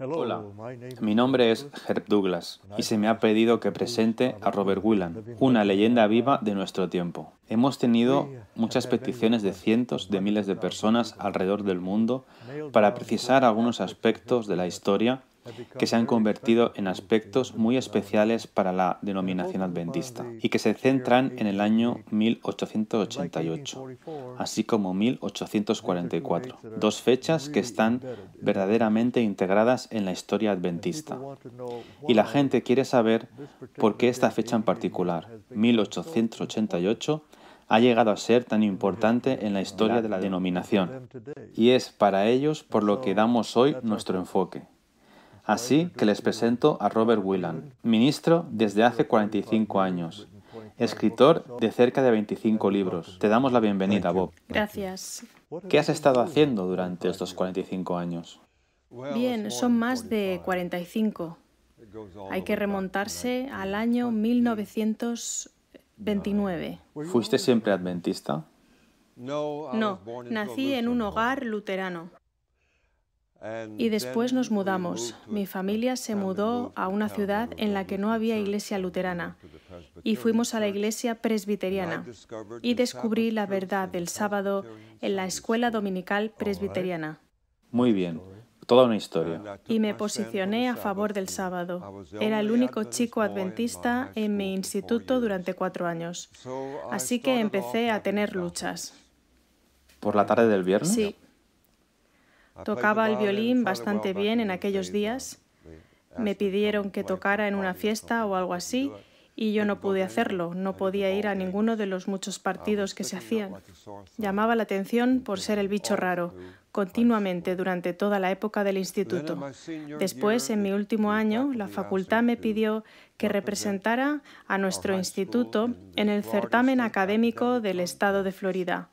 Hola, mi nombre es Herb Douglas y se me ha pedido que presente a Robert Whelan, una leyenda viva de nuestro tiempo. Hemos tenido muchas peticiones de cientos de miles de personas alrededor del mundo para precisar algunos aspectos de la historia que se han convertido en aspectos muy especiales para la denominación adventista y que se centran en el año 1888, así como 1844, dos fechas que están verdaderamente integradas en la historia adventista. Y la gente quiere saber por qué esta fecha en particular, 1888, ha llegado a ser tan importante en la historia de la denominación. Y es para ellos por lo que damos hoy nuestro enfoque. Así que les presento a Robert Whelan, ministro desde hace 45 años, escritor de cerca de 25 libros. Te damos la bienvenida, Bob. Gracias. ¿Qué has estado haciendo durante estos 45 años? Bien, son más de 45. Hay que remontarse al año 1929. ¿Fuiste siempre adventista? No, nací en un hogar luterano. Y después nos mudamos. Mi familia se mudó a una ciudad en la que no había iglesia luterana y fuimos a la iglesia presbiteriana y descubrí la verdad del sábado en la escuela dominical presbiteriana. Muy bien, toda una historia. Y me posicioné a favor del sábado. Era el único chico adventista en mi instituto durante cuatro años. Así que empecé a tener luchas. ¿Por la tarde del viernes? Sí. Tocaba el violín bastante bien en aquellos días. Me pidieron que tocara en una fiesta o algo así y yo no pude hacerlo, no podía ir a ninguno de los muchos ah, partidos que pues se este hacían. Llamaba la atención por ser el bicho raro, continuamente durante toda la época del instituto. Después, en mi último año, la facultad me pidió que representara a nuestro instituto en el certamen académico del estado de Florida.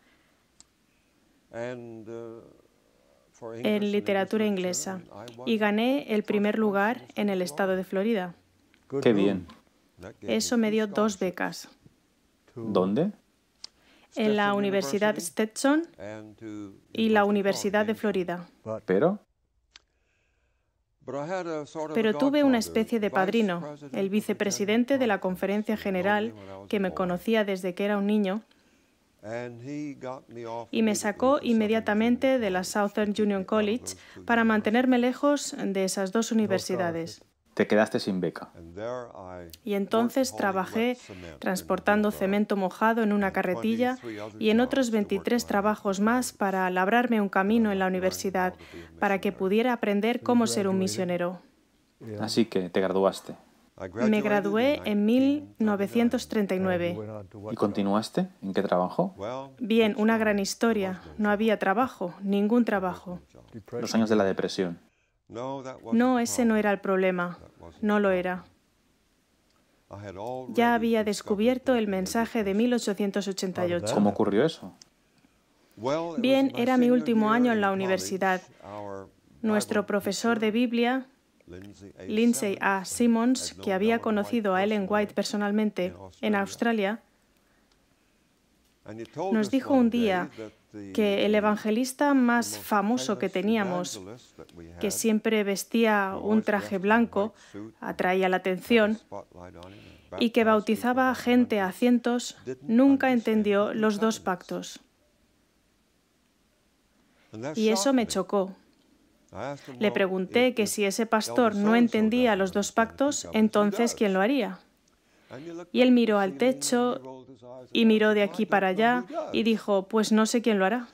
Uh, en literatura inglesa y gané el primer lugar en el estado de Florida. Qué bien. Eso me dio dos becas. ¿Dónde? En la Universidad Stetson y la Universidad de Florida. ¿Pero? Pero tuve una especie de padrino, el vicepresidente de la Conferencia General, que me conocía desde que era un niño y me sacó inmediatamente de la Southern Union College para mantenerme lejos de esas dos universidades. Te quedaste sin beca. Y entonces trabajé transportando cemento mojado en una carretilla y en otros 23 trabajos más para labrarme un camino en la universidad, para que pudiera aprender cómo ser un misionero. Así que te graduaste. Me gradué en 1939. ¿Y continuaste? ¿En qué trabajo? Bien, una gran historia. No había trabajo, ningún trabajo. Los años de la depresión. No, ese no era el problema. No lo era. Ya había descubierto el mensaje de 1888. ¿Cómo ocurrió eso? Bien, era mi último año en la universidad. Nuestro profesor de Biblia Lindsay A. Simmons, que había conocido a Ellen White personalmente en Australia, nos dijo un día que el evangelista más famoso que teníamos, que siempre vestía un traje blanco, atraía la atención y que bautizaba a gente a cientos, nunca entendió los dos pactos. Y eso me chocó. Ah, Le pregunté eh, que eh, si ese pastor no entendía los dos pactos, entonces ¿quién lo haría? Y él miró al techo y miró de aquí para allá y dijo, pues no sé quién lo hará.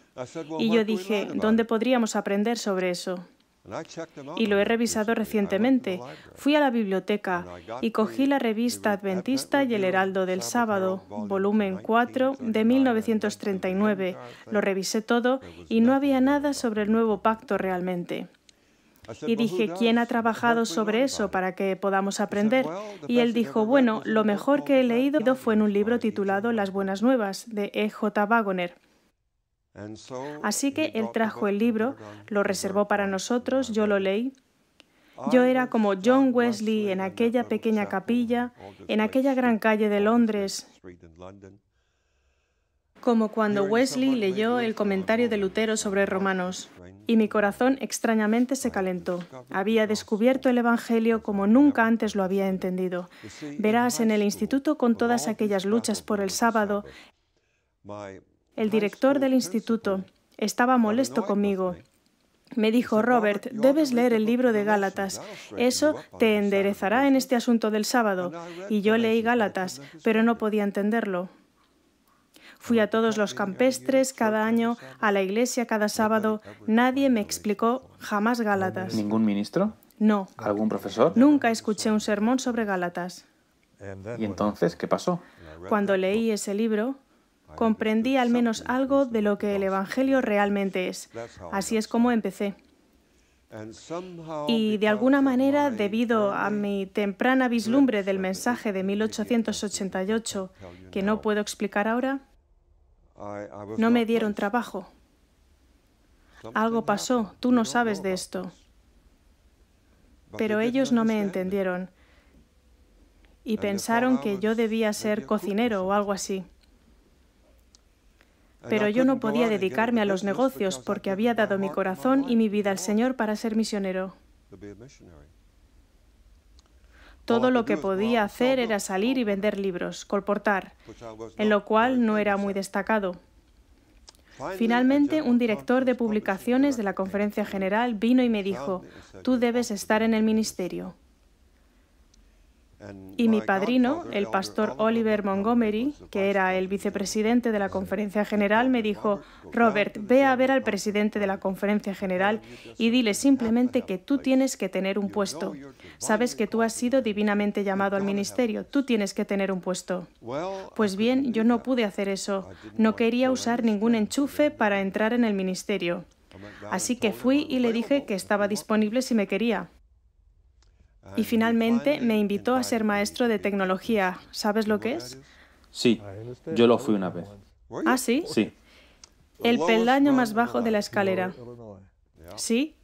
Y yo dije, ¿dónde podríamos aprender sobre eso? Y lo he revisado recientemente. Fui a la biblioteca y cogí la revista Adventista y el Heraldo del Sábado, volumen 4 de 1939. Lo revisé todo y no había nada sobre el nuevo pacto realmente. Y dije, ¿quién ha trabajado sobre eso para que podamos aprender? Y él dijo, bueno, lo mejor que he leído fue en un libro titulado Las Buenas Nuevas, de E.J. Wagoner. Así que él trajo el libro, lo reservó para nosotros, yo lo leí. Yo era como John Wesley en aquella pequeña capilla, en aquella gran calle de Londres, como cuando Wesley leyó el comentario de Lutero sobre Romanos, y mi corazón extrañamente se calentó. Había descubierto el Evangelio como nunca antes lo había entendido. Verás, en el instituto con todas aquellas luchas por el sábado, el director del instituto, estaba molesto conmigo. Me dijo, Robert, debes leer el libro de Gálatas. Eso te enderezará en este asunto del sábado. Y yo leí Gálatas, pero no podía entenderlo. Fui a todos los campestres cada año, a la iglesia cada sábado. Nadie me explicó jamás Gálatas. ¿Ningún ministro? No. ¿Algún profesor? Nunca escuché un sermón sobre Gálatas. ¿Y entonces qué pasó? Cuando leí ese libro, comprendí al menos algo de lo que el Evangelio realmente es. Así es como empecé. Y de alguna manera, debido a mi temprana vislumbre del mensaje de 1888, que no puedo explicar ahora, no me dieron trabajo. Algo pasó, tú no sabes de esto. Pero ellos no me entendieron y pensaron que yo debía ser cocinero o algo así. Pero yo no podía dedicarme a los negocios porque había dado mi corazón y mi vida al Señor para ser misionero. Todo lo que podía hacer era salir y vender libros, colportar, en lo cual no era muy destacado. Finalmente, un director de publicaciones de la Conferencia General vino y me dijo, tú debes estar en el ministerio. Y mi padrino, el pastor Oliver Montgomery, que era el vicepresidente de la Conferencia General, me dijo, Robert, ve a ver al presidente de la Conferencia General y dile simplemente que tú tienes que tener un puesto. Sabes que tú has sido divinamente llamado al ministerio, tú tienes que tener un puesto. Pues bien, yo no pude hacer eso. No quería usar ningún enchufe para entrar en el ministerio. Así que fui y le dije que estaba disponible si me quería. Y finalmente me invitó a ser maestro de tecnología. ¿Sabes lo que es? Sí, ah, este yo lo fui una vez. ¿Ah, sí? Sí. El peldaño más bajo de la escalera. ¿Sí?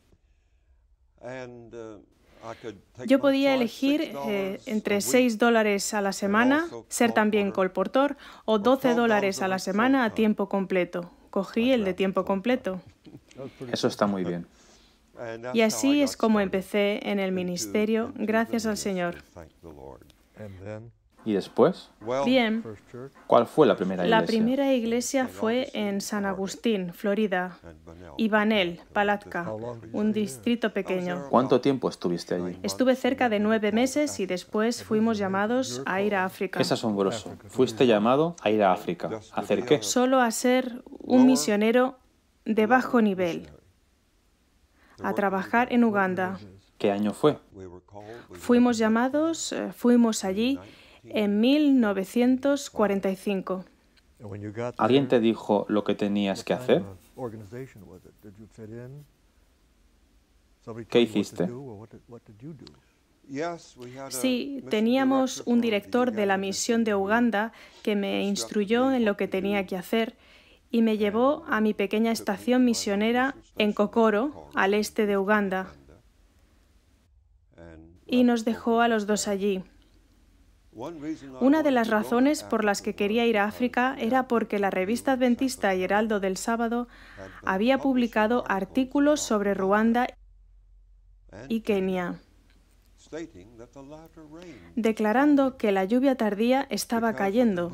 Uh, yo podía elegir eh, entre 6 dólares a la semana, ser también colportor, o 12 dólares a la semana a tiempo completo. Cogí el de tiempo completo. Eso está muy bien. Y así es como empecé en el ministerio, gracias al Señor. ¿Y después? Bien. ¿Cuál fue la primera iglesia? La primera iglesia fue en San Agustín, Florida, y Banel, Palatka, un distrito pequeño. ¿Cuánto tiempo estuviste allí? Estuve cerca de nueve meses y después fuimos llamados a ir a África. Es asombroso. Fuiste llamado a ir a África. ¿A hacer qué? Solo a ser un misionero de bajo nivel a trabajar en Uganda. ¿Qué año fue? Fuimos llamados, eh, fuimos allí en 1945. ¿Alguien te dijo lo que tenías que hacer? ¿Qué hiciste? Sí, teníamos un director de la misión de Uganda que me instruyó en lo que tenía que hacer y me llevó a mi pequeña estación misionera en Kokoro, al este de Uganda, y nos dejó a los dos allí. Una de las razones por las que quería ir a África era porque la revista adventista y Heraldo del Sábado había publicado artículos sobre Ruanda y Kenia, declarando que la lluvia tardía estaba cayendo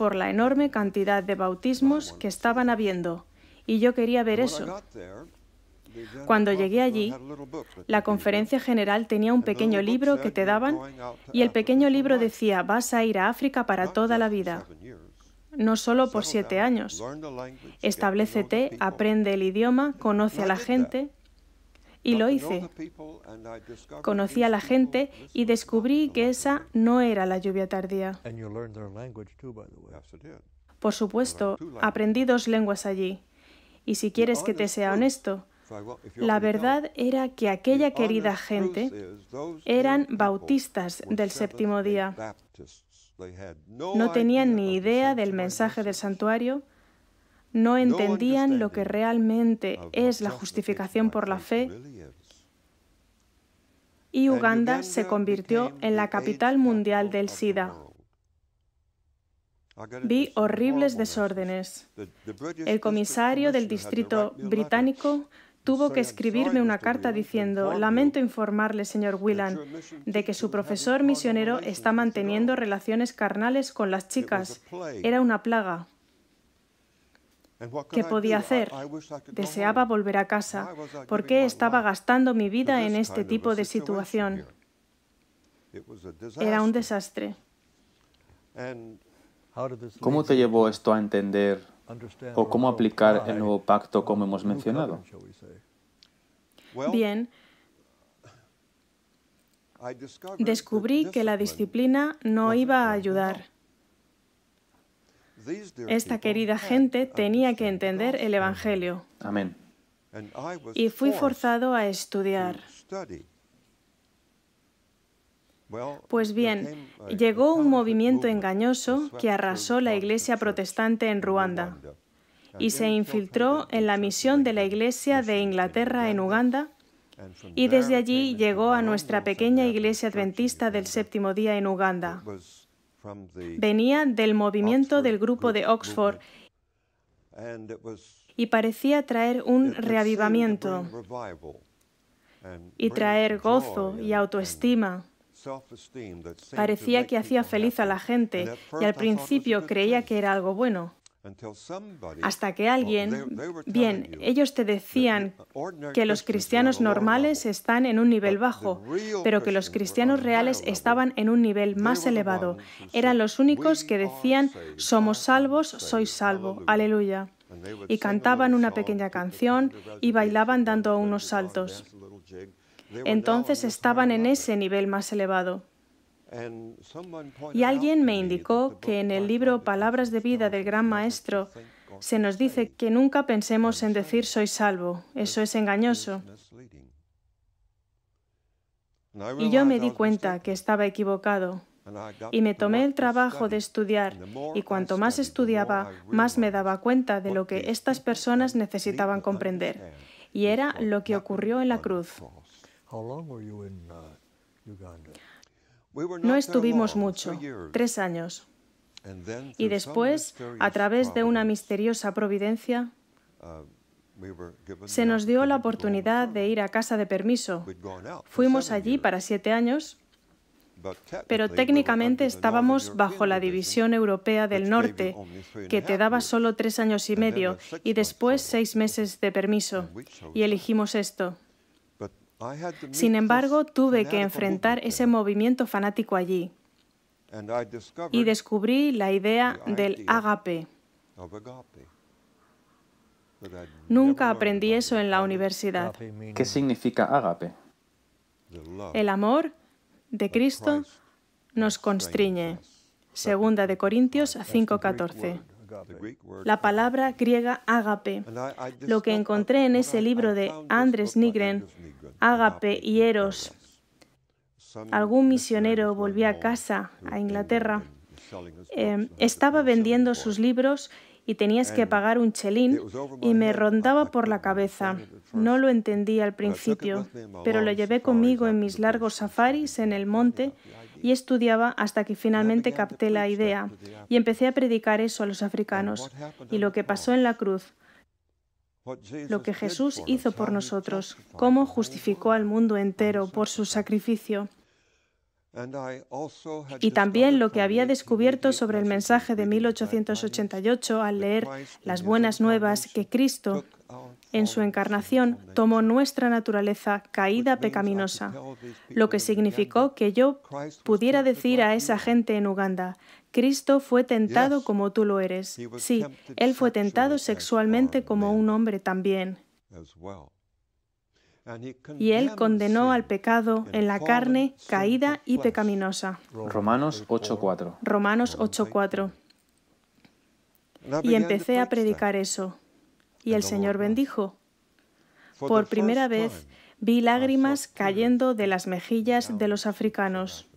por la enorme cantidad de bautismos que estaban habiendo, y yo quería ver eso. Cuando llegué allí, la conferencia general tenía un pequeño libro que te daban y el pequeño libro decía, vas a ir a África para toda la vida, no solo por siete años. Establecete, aprende el idioma, conoce a la gente, y lo hice. Conocí a la gente y descubrí que esa no era la lluvia tardía. Por supuesto, aprendí dos lenguas allí. Y si quieres que te sea honesto, la verdad era que aquella querida gente eran bautistas del séptimo día. No tenían ni idea del mensaje del santuario, no entendían lo que realmente es la justificación por la fe y Uganda se convirtió en la capital mundial del SIDA. Vi horribles desórdenes. El comisario del distrito británico tuvo que escribirme una carta diciendo, lamento informarle, señor Whelan, de que su profesor misionero está manteniendo relaciones carnales con las chicas. Era una plaga. ¿Qué podía hacer? Deseaba volver a casa. ¿Por qué estaba gastando mi vida en este tipo de situación? Era un desastre. ¿Cómo te llevó esto a entender o cómo aplicar el nuevo pacto como hemos mencionado? Bien, descubrí que la disciplina no iba a ayudar. Esta querida gente tenía que entender el Evangelio. Y fui forzado a estudiar. Pues bien, llegó un movimiento engañoso que arrasó la iglesia protestante en Ruanda y se infiltró en la misión de la iglesia de Inglaterra en Uganda y desde allí llegó a nuestra pequeña iglesia adventista del séptimo día en Uganda. Venía del movimiento del grupo de Oxford y parecía traer un reavivamiento y traer gozo y autoestima. Parecía que hacía feliz a la gente y al principio creía que era algo bueno hasta que oh, alguien, bien, ellos te decían que los cristianos normales están en un nivel bajo, pero que los cristianos reales estaban en un nivel más elevado. Eran los únicos que decían, somos salvos, soy salvo, aleluya. Y cantaban una pequeña canción y bailaban dando unos saltos. Entonces estaban en ese nivel más elevado. Y alguien me indicó que en el libro Palabras de vida del Gran Maestro se nos dice que nunca pensemos en decir soy salvo, eso es engañoso. Y yo me di cuenta que estaba equivocado. Y me tomé el trabajo de estudiar, y cuanto más estudiaba, más me daba cuenta de lo que estas personas necesitaban comprender. Y era lo que ocurrió en la cruz. No estuvimos mucho, tres años. Y después, a través de una misteriosa providencia, uh, se nos dio la oportunidad de ir a casa de permiso. Fuimos allí para siete años, pero técnicamente estábamos bajo la división europea del norte, que te daba solo tres años y medio y después seis meses de permiso. Y elegimos esto. Sin embargo, tuve que enfrentar ese movimiento fanático allí y descubrí la idea del agape. Nunca aprendí eso en la universidad. ¿Qué significa agape? El amor de Cristo nos constriñe. Segunda de Corintios 5:14. La palabra griega agape. Lo que encontré en ese libro de Andres Nigren Ágape y Eros. Algún misionero volvía a casa, a Inglaterra. Em, estaba vendiendo sus libros y tenías que pagar un chelín y me rondaba por la cabeza. No lo entendí al principio, pero lo llevé conmigo en mis largos safaris en el monte y estudiaba hasta que finalmente capté la idea y empecé a predicar eso a los africanos y lo que pasó en la cruz lo que Jesús hizo por nosotros, cómo justificó al mundo entero por su sacrificio. Y también lo que había descubierto sobre el mensaje de 1888 al leer las buenas nuevas que Cristo, en su encarnación, tomó nuestra naturaleza caída pecaminosa, lo que significó que yo pudiera decir a esa gente en Uganda, Cristo fue tentado como tú lo eres. Sí, Él fue tentado sexualmente como un hombre también. Y Él condenó al pecado en la carne caída y pecaminosa. Romanos 8.4. Romanos 8.4. Y empecé a predicar eso. Y el Señor bendijo. Por primera vez vi lágrimas cayendo de las mejillas de los africanos.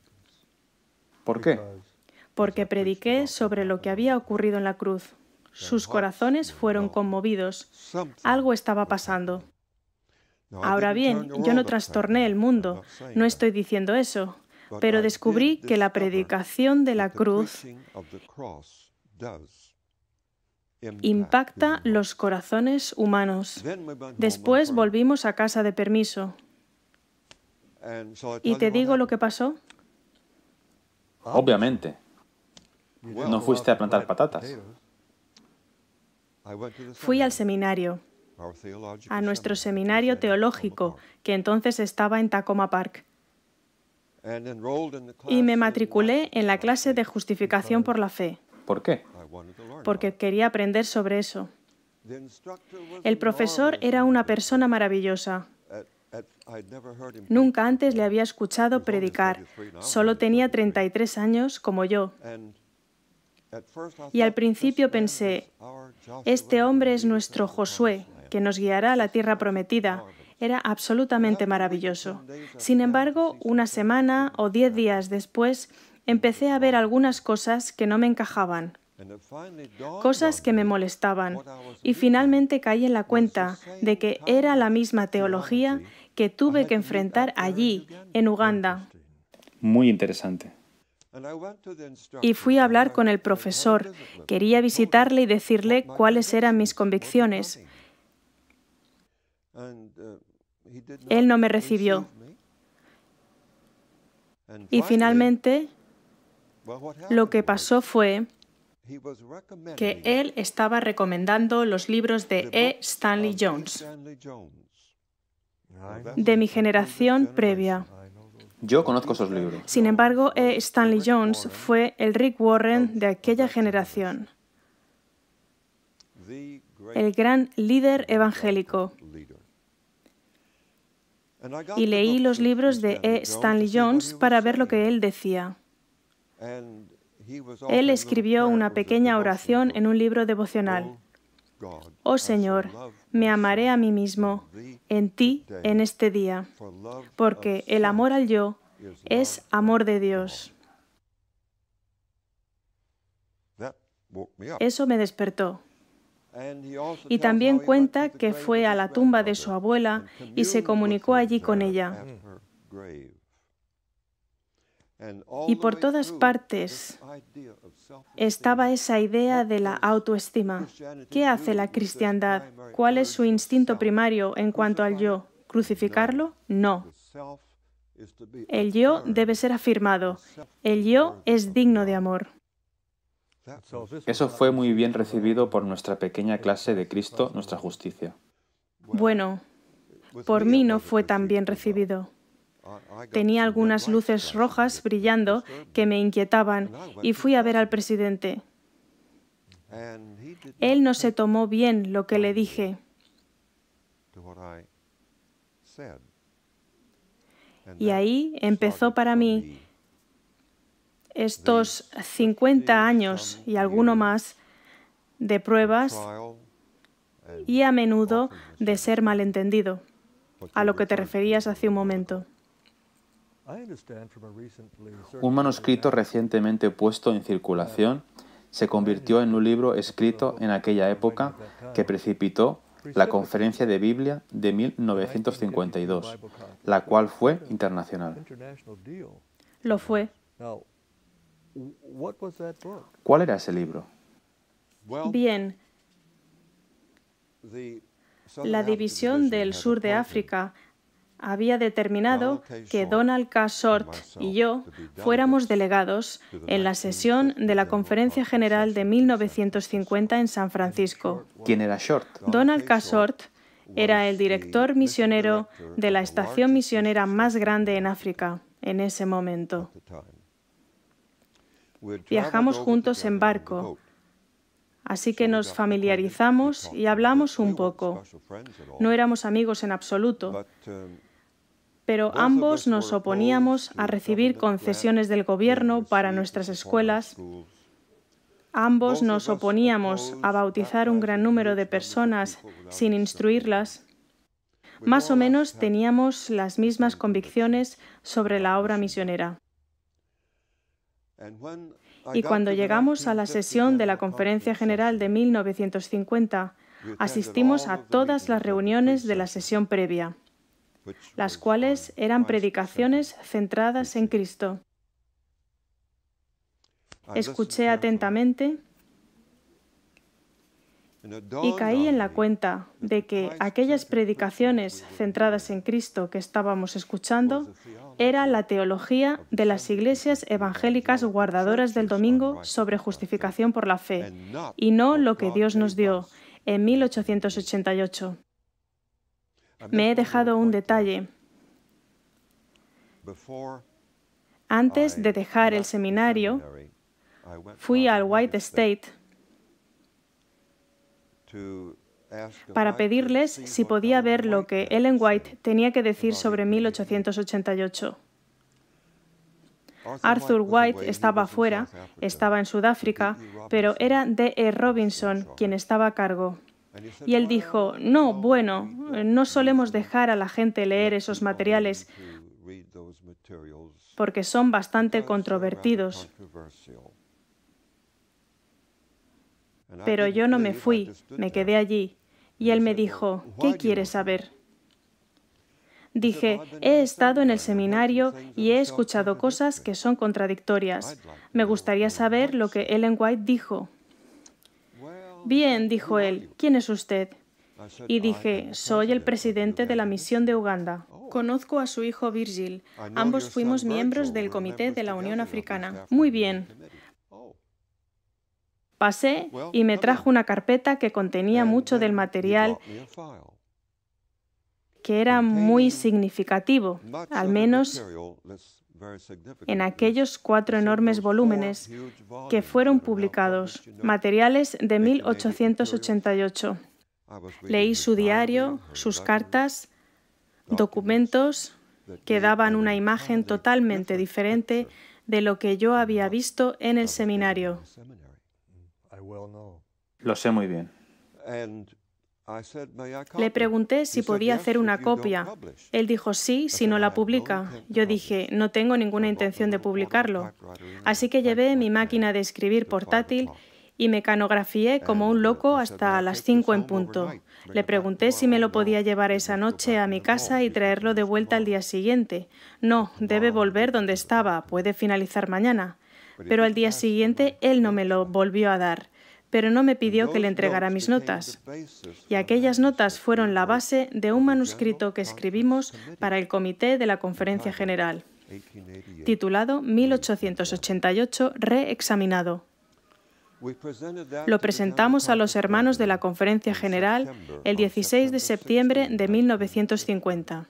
¿Por qué? porque prediqué sobre lo que había ocurrido en la cruz. Sus corazones fueron conmovidos. Algo estaba pasando. Ahora bien, yo no trastorné el mundo, no estoy diciendo eso, pero descubrí que la predicación de la cruz impacta los corazones humanos. Después volvimos a casa de permiso. ¿Y te digo lo que pasó? Obviamente. No fuiste a plantar patatas. Fui al seminario, a nuestro seminario teológico, que entonces estaba en Tacoma Park. Y me matriculé en la clase de justificación por la fe. ¿Por qué? Porque quería aprender sobre eso. El profesor era una persona maravillosa. Nunca antes le había escuchado predicar. Solo tenía 33 años como yo. Y al principio pensé, este hombre es nuestro Josué, que nos guiará a la tierra prometida. Era absolutamente maravilloso. Sin embargo, una semana o diez días después, empecé a ver algunas cosas que no me encajaban, cosas que me molestaban, y finalmente caí en la cuenta de que era la misma teología que tuve que enfrentar allí, en Uganda. Muy interesante. Y fui a hablar con el profesor. Quería visitarle y decirle cuáles eran mis convicciones. Uh, él no me recibió. Y finalmente, lo que pasó fue que él estaba recomendando los libros de E. Stanley Jones, de mi generación previa. Yo conozco esos libros. Sin embargo, e. Stanley Jones fue el Rick Warren de aquella generación, el gran líder evangélico. Y leí los libros de E. Stanley Jones para ver lo que él decía. Él escribió una pequeña oración en un libro devocional. Oh Señor, me amaré a mí mismo en ti en este día, porque el amor al yo es amor de Dios. Eso me despertó. Y también cuenta que fue a la tumba de su abuela y se comunicó allí con ella. Y por todas partes estaba esa idea de la autoestima. ¿Qué hace la cristiandad? ¿Cuál es su instinto primario en cuanto al yo? ¿Crucificarlo? No. El yo debe ser afirmado. El yo es digno de amor. Eso fue muy bien recibido por nuestra pequeña clase de Cristo, nuestra justicia. Bueno, por mí no fue tan bien recibido. Tenía algunas luces rojas brillando que me inquietaban y fui a ver al presidente. Él no se tomó bien lo que le dije. Y ahí empezó para mí estos 50 años y alguno más de pruebas y a menudo de ser malentendido, a lo que te referías hace un momento. Un manuscrito recientemente puesto en circulación se convirtió en un libro escrito en aquella época que precipitó la Conferencia de Biblia de 1952, la cual fue internacional. Lo fue. ¿Cuál era ese libro? Bien, la división del sur de África había determinado que Donald K. Short y yo fuéramos delegados en la sesión de la Conferencia General de 1950 en San Francisco. ¿Quién era Short? Donald K. Short era el director misionero de la estación misionera más grande en África en ese momento. Viajamos juntos en barco, así que nos familiarizamos y hablamos un poco. No éramos amigos en absoluto, um, pero ambos pues, nos oponíamos a recibir concesiones del gobierno pues, para nuestras pues, escuelas. Ambos nos oponíamos a bautizar un gran número de personas sin instruirlas. Más o menos teníamos las mismas convicciones sobre la obra misionera. Y cuando llegamos a la sesión de la Conferencia General de 1950, asistimos a todas las reuniones de la sesión previa las cuales eran predicaciones centradas en Cristo. Escuché atentamente y caí en la cuenta de que aquellas predicaciones centradas en Cristo que estábamos escuchando era la teología de las iglesias evangélicas guardadoras del domingo sobre justificación por la fe, y no lo que Dios nos dio en 1888 me he dejado un detalle. Antes de dejar el seminario, fui al White State para pedirles si podía ver lo que Ellen White tenía que decir sobre 1888. Arthur White estaba fuera, estaba en Sudáfrica, pero era D. E. Robinson quien estaba a cargo. Y él dijo, no, bueno, eh, no solemos dejar a la gente leer esos materiales porque son bastante controvertidos. Pero yo no me fui, me quedé allí. Y él me dijo, ¿qué quieres saber? Dije, he estado en el seminario y he escuchado cosas que son contradictorias. Me gustaría saber lo que Ellen White dijo. Bien, dijo él, ¿quién es usted? Y dije, soy el presidente de la misión de Uganda. Conozco a su hijo Virgil. Ambos fuimos miembros del Comité de la Unión Africana. Muy bien. Pasé y me trajo una carpeta que contenía mucho del material que era muy significativo, al menos en aquellos cuatro enormes volúmenes que fueron publicados, materiales de 1888. Leí su diario, sus cartas, documentos que daban una imagen totalmente diferente de lo que yo había visto en el seminario. Lo sé muy bien. Le pregunté si podía hacer una copia. Él dijo sí si no la publica. Yo dije, no tengo ninguna intención de publicarlo. Así que llevé mi máquina de escribir portátil y me canografié como un loco hasta las 5 en punto. Le pregunté si me lo podía llevar esa noche a mi casa y traerlo de vuelta al día siguiente. No, debe volver donde estaba, puede finalizar mañana. Pero al día siguiente él no me lo volvió a dar pero no me pidió que le entregara mis notas. Y aquellas notas fueron la base de un manuscrito que escribimos para el Comité de la Conferencia General, titulado 1888 Reexaminado. Lo presentamos a los hermanos de la Conferencia General el 16 de septiembre de 1950.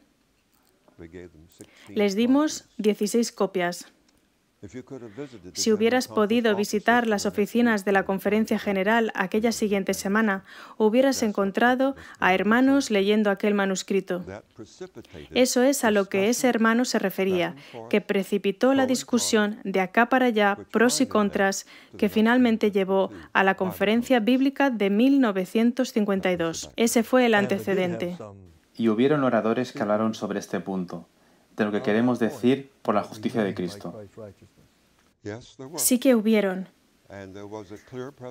Les dimos 16 copias si hubieras podido visitar las oficinas de la Conferencia General aquella siguiente semana, hubieras encontrado a hermanos leyendo aquel manuscrito. Eso es a lo que ese hermano se refería, que precipitó la discusión de acá para allá, pros y contras, que finalmente llevó a la Conferencia Bíblica de 1952. Ese fue el antecedente. Y hubieron oradores que hablaron sobre este punto, de lo que queremos decir por la justicia de Cristo. Sí que hubieron.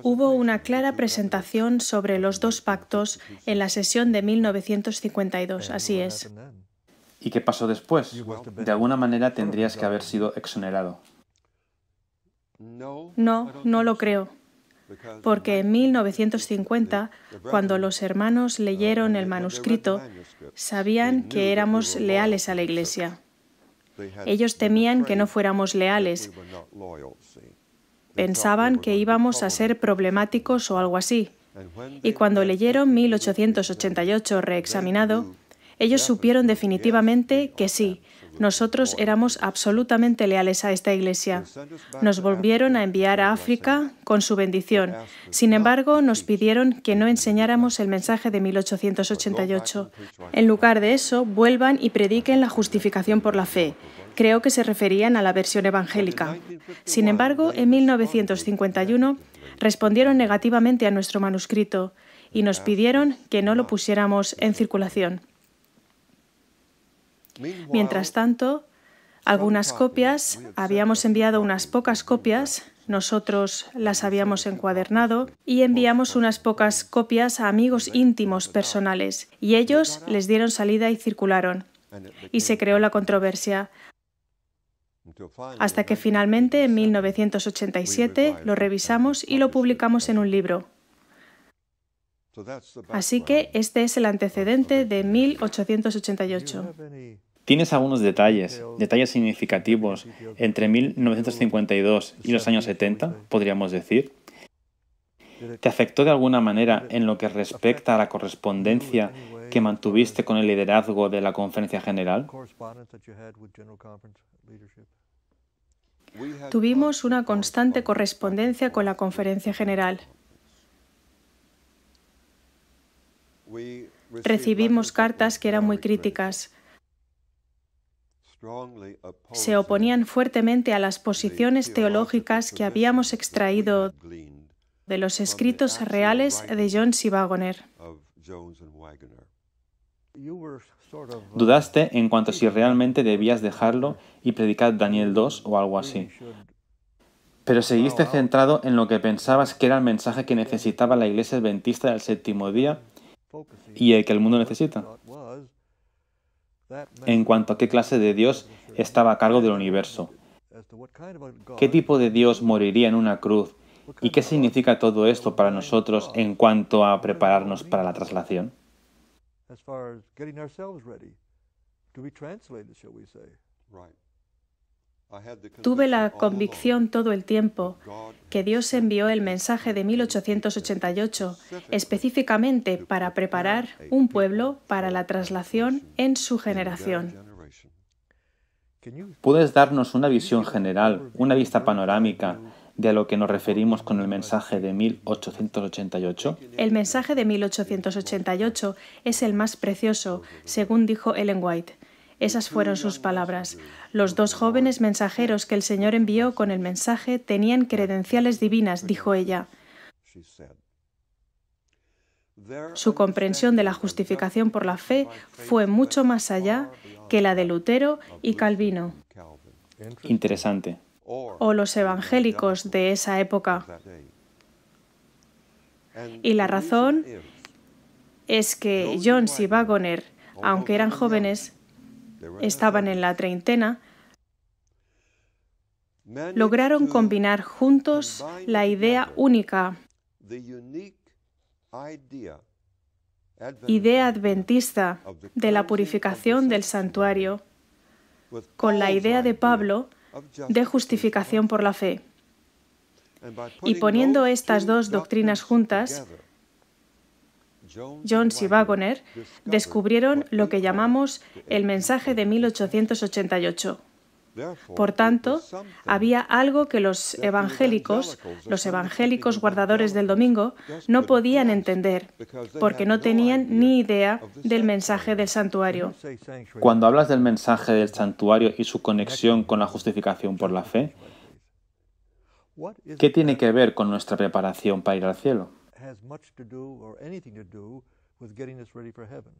Hubo una clara presentación sobre los dos pactos en la sesión de 1952, así es. ¿Y qué pasó después? De alguna manera tendrías que haber sido exonerado. No, no lo creo. Porque en 1950, cuando los hermanos uh, leyeron el manuscrito, sabían que éramos leales a la Iglesia. Ellos temían que no fuéramos leales. Pensaban que íbamos a ser problemáticos o algo así. Y cuando leyeron 1888 reexaminado, ellos supieron definitivamente que sí, nosotros éramos absolutamente leales a esta iglesia. Nos volvieron a enviar a África con su bendición. Sin embargo, nos pidieron que no enseñáramos el mensaje de 1888. En lugar de eso, vuelvan y prediquen la justificación por la fe. Creo que se referían a la versión evangélica. Sin embargo, en 1951 respondieron negativamente a nuestro manuscrito y nos pidieron que no lo pusiéramos en circulación. Mientras tanto, algunas copias, habíamos enviado unas pocas copias, nosotros las habíamos encuadernado y enviamos unas pocas copias a amigos íntimos personales y ellos les dieron salida y circularon. Y se creó la controversia. Hasta que finalmente en 1987 lo revisamos y lo publicamos en un libro. Así que este es el antecedente de 1888. Tienes algunos detalles, detalles significativos entre 1952 y los años 70, podríamos decir. ¿Te afectó de alguna manera en lo que respecta a la correspondencia que mantuviste con el liderazgo de la conferencia general? Tuvimos una constante correspondencia con la conferencia general. recibimos cartas que eran muy críticas. Se oponían fuertemente a las posiciones teológicas que habíamos extraído de los escritos reales de Jones y Wagoner. Dudaste en cuanto si realmente debías dejarlo y predicar Daniel 2 o algo así. Pero seguiste centrado en lo que pensabas que era el mensaje que necesitaba la iglesia adventista del séptimo día y el que el mundo necesita en cuanto a qué clase de Dios estaba a cargo del universo, qué tipo de Dios moriría en una cruz y qué significa todo esto para nosotros en cuanto a prepararnos para la traslación. Tuve la convicción todo el tiempo que Dios envió el mensaje de 1888 específicamente para preparar un pueblo para la traslación en su generación. ¿Puedes darnos una visión general, una vista panorámica de a lo que nos referimos con el mensaje de 1888? El mensaje de 1888 es el más precioso, según dijo Ellen White. Esas fueron sus palabras. Los dos jóvenes mensajeros que el Señor envió con el mensaje tenían credenciales divinas, dijo ella. Su comprensión de la justificación por la fe fue mucho más allá que la de Lutero y Calvino. Interesante. O los evangélicos de esa época. Y la razón es que Jones y Wagoner, aunque eran jóvenes, estaban en la treintena, lograron combinar juntos la idea única, idea adventista de la purificación del santuario, con la idea de Pablo de justificación por la fe. Y poniendo estas dos doctrinas juntas, Jones y Wagoner, descubrieron lo que llamamos el mensaje de 1888. Por tanto, había algo que los evangélicos, los evangélicos guardadores del domingo, no podían entender, porque no tenían ni idea del mensaje del santuario. Cuando hablas del mensaje del santuario y su conexión con la justificación por la fe, ¿qué tiene que ver con nuestra preparación para ir al cielo? has much to do or anything to do with getting us ready for heaven.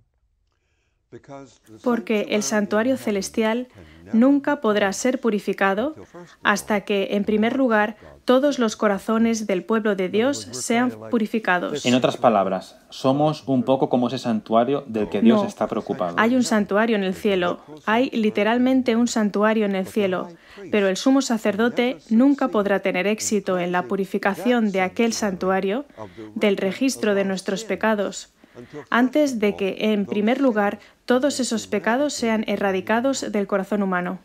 porque el santuario celestial nunca podrá ser purificado hasta que, en primer lugar, todos los corazones del pueblo de Dios sean purificados. En otras palabras, somos un poco como ese santuario del que Dios está preocupado. Hay un santuario en el cielo, hay literalmente un santuario en el cielo, pero el sumo sacerdote nunca podrá tener éxito en la purificación de aquel santuario, del registro de nuestros pecados antes de que, en primer lugar, todos esos pecados sean erradicados del corazón humano.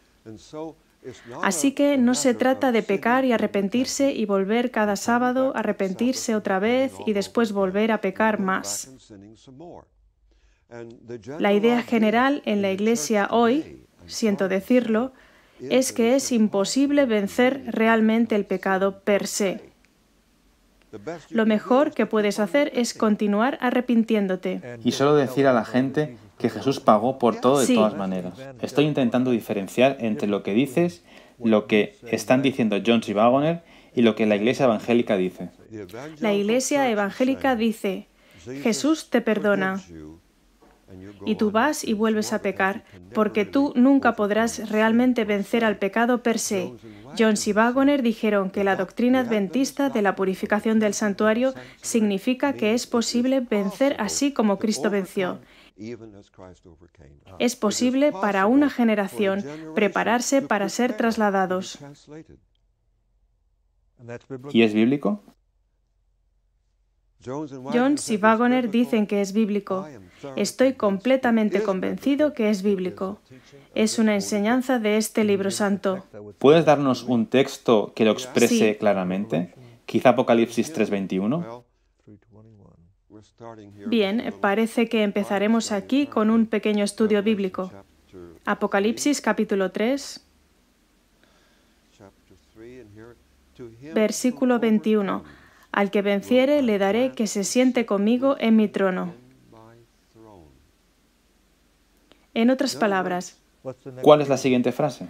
Así que no se trata de pecar y arrepentirse y volver cada sábado, arrepentirse otra vez y después volver a pecar más. La idea general en la Iglesia hoy, siento decirlo, es que es imposible vencer realmente el pecado per se. Lo mejor que puedes hacer es continuar arrepintiéndote. Y solo decir a la gente que Jesús pagó por todo de todas maneras. Estoy intentando diferenciar entre lo que dices, lo que están diciendo Jones y Wagoner y lo que la Iglesia Evangélica dice. La Iglesia Evangélica dice, Jesús te perdona, y tú vas y vuelves a pecar, porque tú nunca podrás realmente vencer al pecado per se. Jones y Wagoner dijeron que la doctrina adventista de la purificación del santuario significa que es posible vencer así como Cristo venció. Es posible para una generación prepararse para ser trasladados. ¿Y es bíblico? Jones y Wagoner dicen que es bíblico. Estoy completamente convencido que es bíblico. Es una enseñanza de este libro santo. ¿Puedes darnos un texto que lo exprese claramente? Quizá Apocalipsis 3:21. Bien, parece que empezaremos aquí con un pequeño estudio bíblico. Apocalipsis capítulo 3, versículo 21. Al que venciere le daré que se siente conmigo en mi trono. En otras palabras, ¿cuál es la siguiente frase?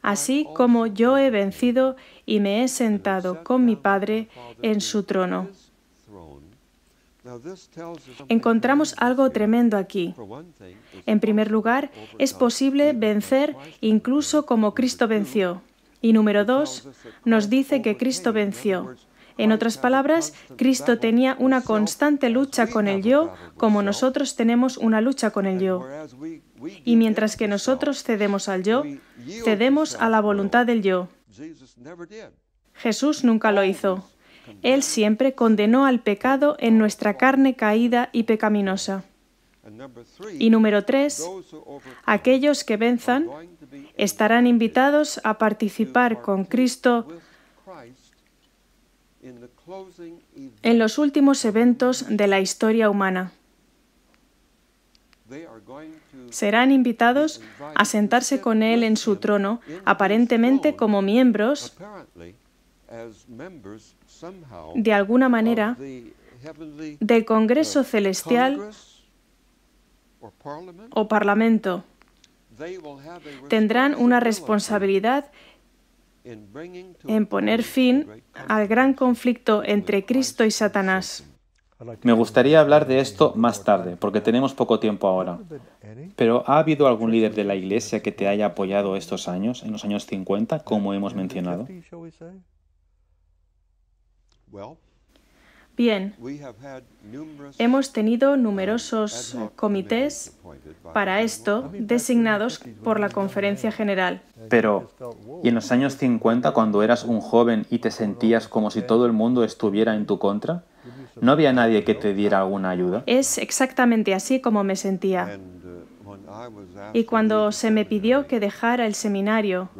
Así como yo he vencido y me he sentado con mi Padre en su trono. Encontramos algo tremendo aquí. En primer lugar, es posible vencer incluso como Cristo venció. Y número dos, nos dice que Cristo venció. En otras palabras, Cristo tenía una constante lucha con el yo como nosotros tenemos una lucha con el yo. Y mientras que nosotros cedemos al yo, cedemos a la voluntad del yo. Jesús nunca lo hizo. Él siempre condenó al pecado en nuestra carne caída y pecaminosa. Y número tres, aquellos que venzan estarán invitados a participar con Cristo en los últimos eventos de la historia humana. Serán invitados a sentarse con él en su trono, aparentemente como miembros, de alguna manera, del Congreso uh, Celestial o Parlamento. Tendrán una responsabilidad en poner fin al gran conflicto entre Cristo y Satanás. Me gustaría hablar de esto más tarde, porque tenemos poco tiempo ahora. Pero ¿ha habido algún líder de la Iglesia que te haya apoyado estos años, en los años 50, como hemos mencionado? Bien, hemos tenido um, numerosos eh, comités para esto designados por la Conferencia General. Pero, ¿y en los años 50 cuando eras un joven y te sentías como si todo el mundo estuviera en tu contra? ¿No había nadie que te diera alguna ayuda? Es exactamente así como me sentía. Uh, y cuando se me pidió que dejara el seminario,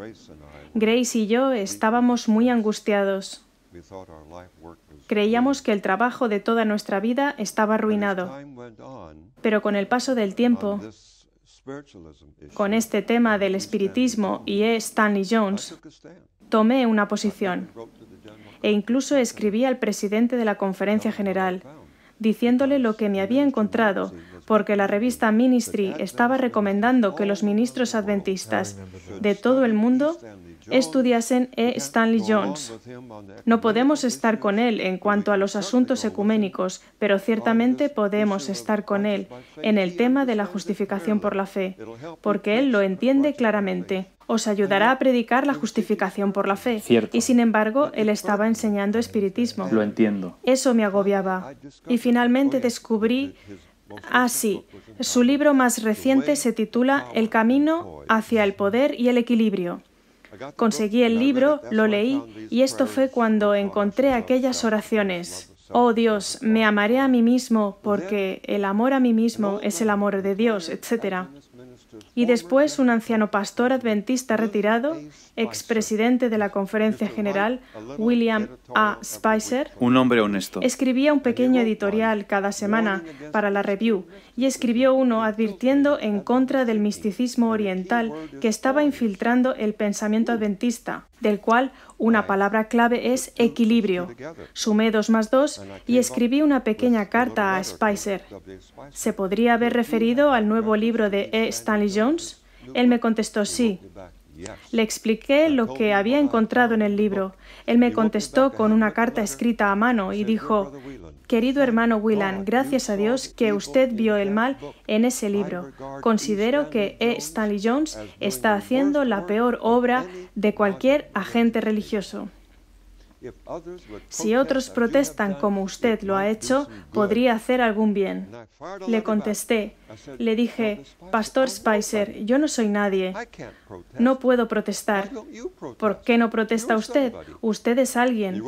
Grace y yo estábamos muy angustiados. Creíamos que el trabajo de toda nuestra vida estaba arruinado. Pero con el paso del tiempo, con este tema del espiritismo y E. Stanley Jones, tomé una posición e incluso escribí al presidente de la Conferencia General diciéndole lo que me había encontrado, porque la revista Ministry estaba recomendando que los ministros adventistas de todo el mundo estudiasen E. Stanley Jones. No podemos estar con él en cuanto a los asuntos ecuménicos, pero ciertamente podemos estar con él en el tema de la justificación por la fe, porque él lo entiende claramente os ayudará a predicar la justificación por la fe. Y sin embargo, él estaba enseñando espiritismo. Lo entiendo. Eso me agobiaba. Y finalmente descubrí... Ah, sí. Su libro más reciente se titula El camino hacia el poder y el equilibrio. Conseguí el libro, lo leí y esto fue cuando encontré aquellas oraciones. Oh Dios, me amaré a mí mismo porque el amor a mí mismo es el amor de Dios, etc y después un anciano pastor adventista retirado, expresidente de la Conferencia General, William A. Spicer, un hombre honesto, escribía un pequeño editorial cada semana para la Review y escribió uno advirtiendo en contra del misticismo oriental que estaba infiltrando el pensamiento adventista, del cual una palabra clave es equilibrio. Sumé dos más dos y escribí una pequeña carta a Spicer. ¿Se podría haber referido al nuevo libro de E. Stanley Jones? Él me contestó sí. Le expliqué lo que había encontrado en el libro. Él me contestó con una carta escrita a mano y dijo, Querido hermano Willan, gracias a Dios que usted vio el mal en ese libro. Considero que E. Stanley Jones está haciendo la peor obra de cualquier agente religioso. Si otros protestan como usted lo ha hecho, podría hacer algún bien. Le contesté, le dije, Pastor Spicer, yo no soy nadie. No puedo protestar. ¿Por qué no protesta usted? Usted es alguien.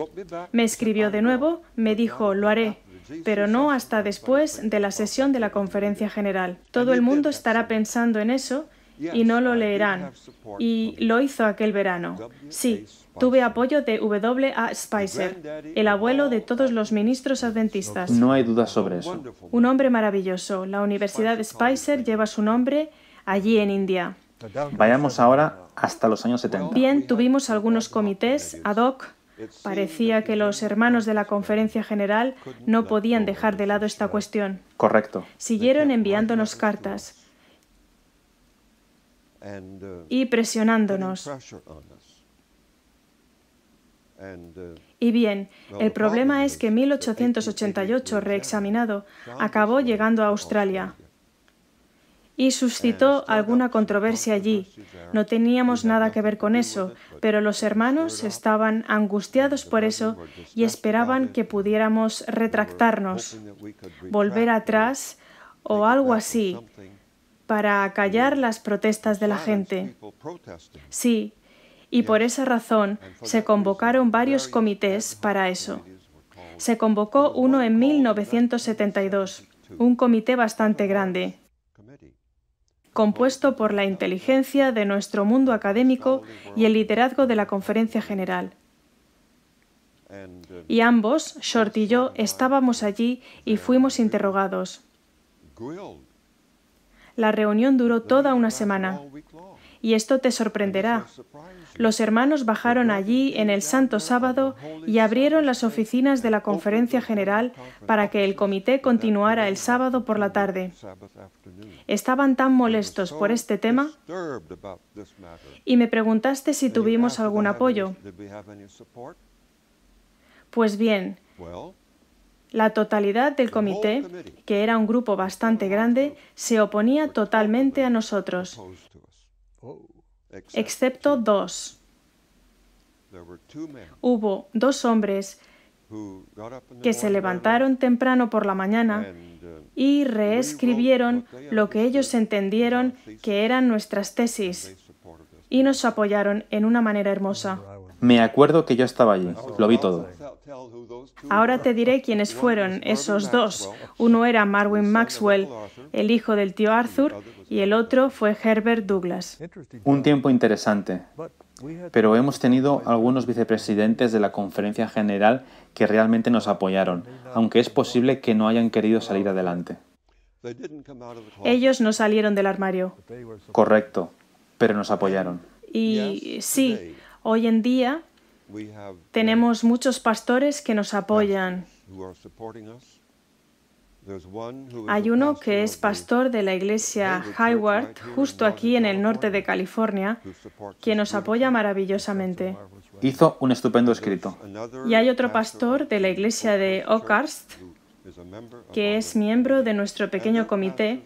Me escribió de nuevo, me dijo, lo haré pero no hasta después de la sesión de la conferencia general. Todo el mundo estará pensando en eso y no lo leerán. Y lo hizo aquel verano. Sí, Tuve apoyo de W.A. Spicer, el abuelo de todos los ministros adventistas. No hay duda sobre eso. Un hombre maravilloso. La Universidad Spicer lleva su nombre allí en India. Vayamos ahora hasta los años 70. Bien, tuvimos algunos comités ad hoc. Parecía que los hermanos de la Conferencia General no podían dejar de lado esta cuestión. Correcto. Siguieron enviándonos cartas uh, y presionándonos. Uh, y bien, el problema es que 1888, reexaminado, acabó llegando a Australia y suscitó alguna controversia allí. No teníamos nada que ver con eso, pero los hermanos estaban angustiados por eso y esperaban que pudiéramos retractarnos, volver atrás o algo así para callar las protestas de la gente. Sí, y por esa razón se convocaron varios comités para eso. Se convocó uno en 1972, un comité bastante grande, compuesto por la inteligencia de nuestro mundo académico y el liderazgo de la Conferencia General. Um, y ambos, Short y yo, estábamos allí y fuimos interrogados. La reunión duró toda una semana. Y esto te sorprenderá los hermanos bajaron allí en el Santo Sábado y abrieron las oficinas de la Conferencia General para que el comité continuara el sábado por la tarde. Estaban tan molestos por este tema y me preguntaste si tuvimos algún apoyo. Pues bien, la totalidad del comité, que era un grupo bastante grande, se oponía totalmente a nosotros excepto dos. Hubo dos hombres que se levantaron temprano por la mañana uh, y reescribieron lo que ellos entendieron que eran nuestras tesis y nos apoyaron en una manera hermosa. Me acuerdo que yo estaba allí, lo vi todo. Ahora te diré quiénes fueron esos dos. Uno era Marwin Maxwell, el hijo del tío Arthur, y el otro fue Herbert Douglas. Un tiempo interesante, pero hemos tenido algunos vicepresidentes de la Conferencia General que realmente nos apoyaron, aunque es posible que no hayan querido salir adelante. Ellos no salieron del armario. Correcto, pero nos apoyaron. Y sí, hoy en día tenemos muchos pastores que nos apoyan hay uno que es pastor de la iglesia Hayward, justo aquí en el norte de California, quien nos apoya maravillosamente. Hizo un estupendo escrito. Y hay otro pastor de la iglesia de Oakhurst, que es miembro de nuestro pequeño comité,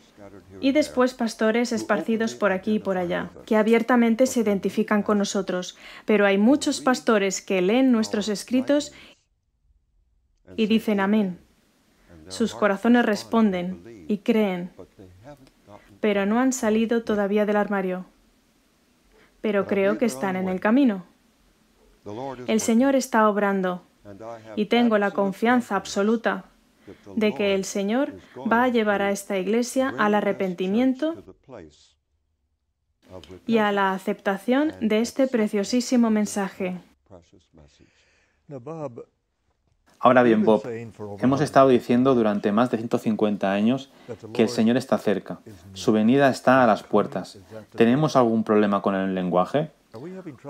y después pastores esparcidos por aquí y por allá, que abiertamente se identifican con nosotros. Pero hay muchos pastores que leen nuestros escritos y dicen amén. Sus corazones responden y creen, pero no han salido todavía del armario. Pero creo que están en el camino. El Señor está obrando y tengo la confianza absoluta de que el Señor va a llevar a esta iglesia al arrepentimiento y a la aceptación de este preciosísimo mensaje. Ahora bien, Bob, hemos estado diciendo durante más de 150 años que el Señor está cerca, su venida está a las puertas. ¿Tenemos algún problema con el lenguaje?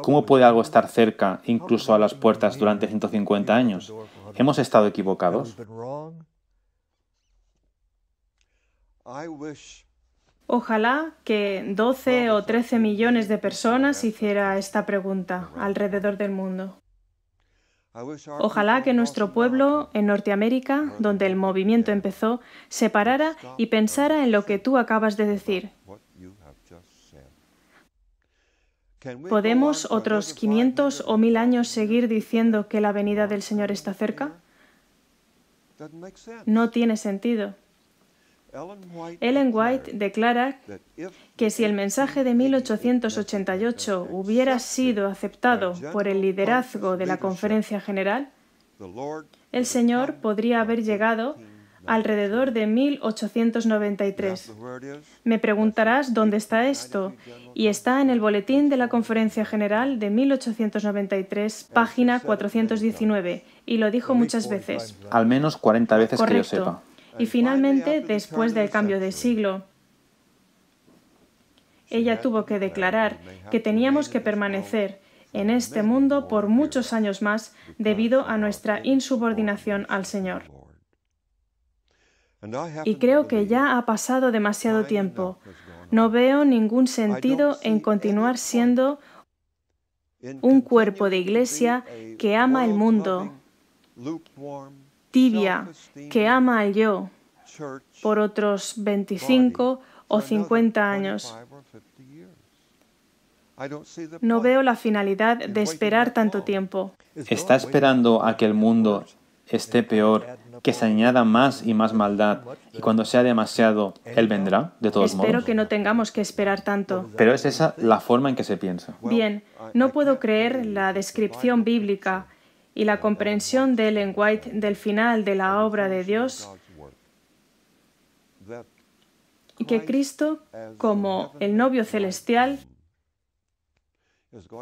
¿Cómo puede algo estar cerca, incluso a las puertas, durante 150 años? ¿Hemos estado equivocados? Ojalá que 12 o 13 millones de personas hiciera esta pregunta alrededor del mundo. Ojalá que nuestro pueblo en Norteamérica, donde el movimiento empezó, se parara y pensara en lo que tú acabas de decir. ¿Podemos otros 500 o 1000 años seguir diciendo que la venida del Señor está cerca? No tiene sentido. Ellen White declara que si el mensaje de 1888 hubiera sido aceptado por el liderazgo de la Conferencia General, el Señor podría haber llegado alrededor de 1893. Me preguntarás dónde está esto, y está en el Boletín de la Conferencia General de 1893, página 419, y lo dijo muchas veces. Al menos 40 veces que yo sepa. Y finalmente, después del cambio de siglo, ella tuvo que declarar que teníamos que permanecer en este mundo por muchos años más debido a nuestra insubordinación al Señor. Y creo que ya ha pasado demasiado tiempo. No veo ningún sentido en continuar siendo un cuerpo de iglesia que ama el mundo, tibia que ama al yo por otros 25 o 50 años. No veo la finalidad de esperar tanto tiempo. Está esperando a que el mundo esté peor, que se añada más y más maldad, y cuando sea demasiado, Él vendrá, de todos modos. Espero que no tengamos que esperar tanto. Pero es esa la forma en que se piensa. Bien, no puedo creer la descripción bíblica y la comprensión de Ellen White del final de la obra de Dios, y que Cristo, como el novio celestial,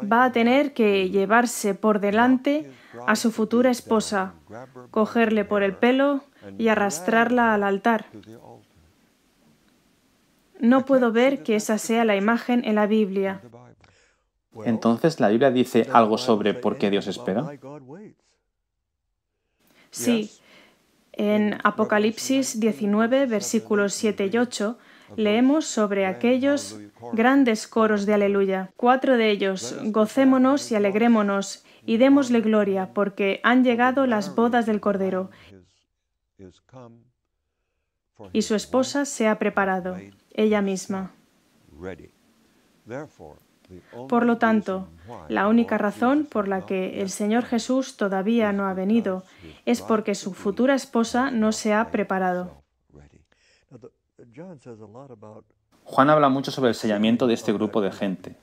va a tener que llevarse por delante a su futura esposa, cogerle por el pelo y arrastrarla al altar. No puedo ver que esa sea la imagen en la Biblia. Entonces la Biblia dice algo sobre por qué Dios espera. Sí. En Apocalipsis 19, versículos 7 y 8, leemos sobre aquellos grandes coros de aleluya. Cuatro de ellos, gocémonos y alegrémonos y démosle gloria, porque han llegado las bodas del Cordero y su esposa se ha preparado, ella misma. Por lo tanto, la única razón por la que el Señor Jesús todavía no ha venido es porque su futura esposa no se ha preparado. Juan habla mucho sobre el sellamiento de este grupo de gente.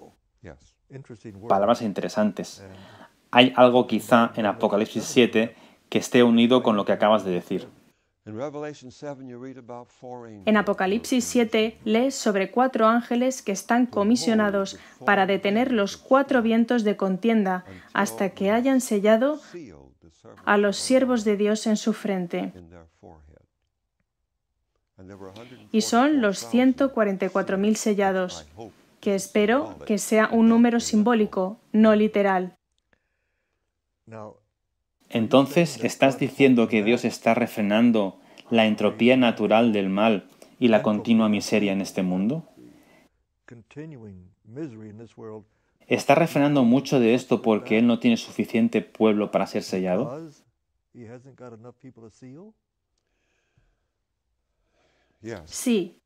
Palabras interesantes. Hay algo quizá en Apocalipsis 7 que esté unido con lo que acabas de decir. En Apocalipsis 7 lees sobre cuatro ángeles que están comisionados para detener los cuatro vientos de contienda hasta que hayan sellado a los siervos de Dios en su frente. Y son los 144.000 sellados, que espero que sea un número simbólico, no literal. Entonces, ¿estás diciendo que Dios está refrenando la entropía natural del mal y la continua miseria en este mundo? ¿Está refrenando mucho de esto porque Él no tiene suficiente pueblo para ser sellado? Sí.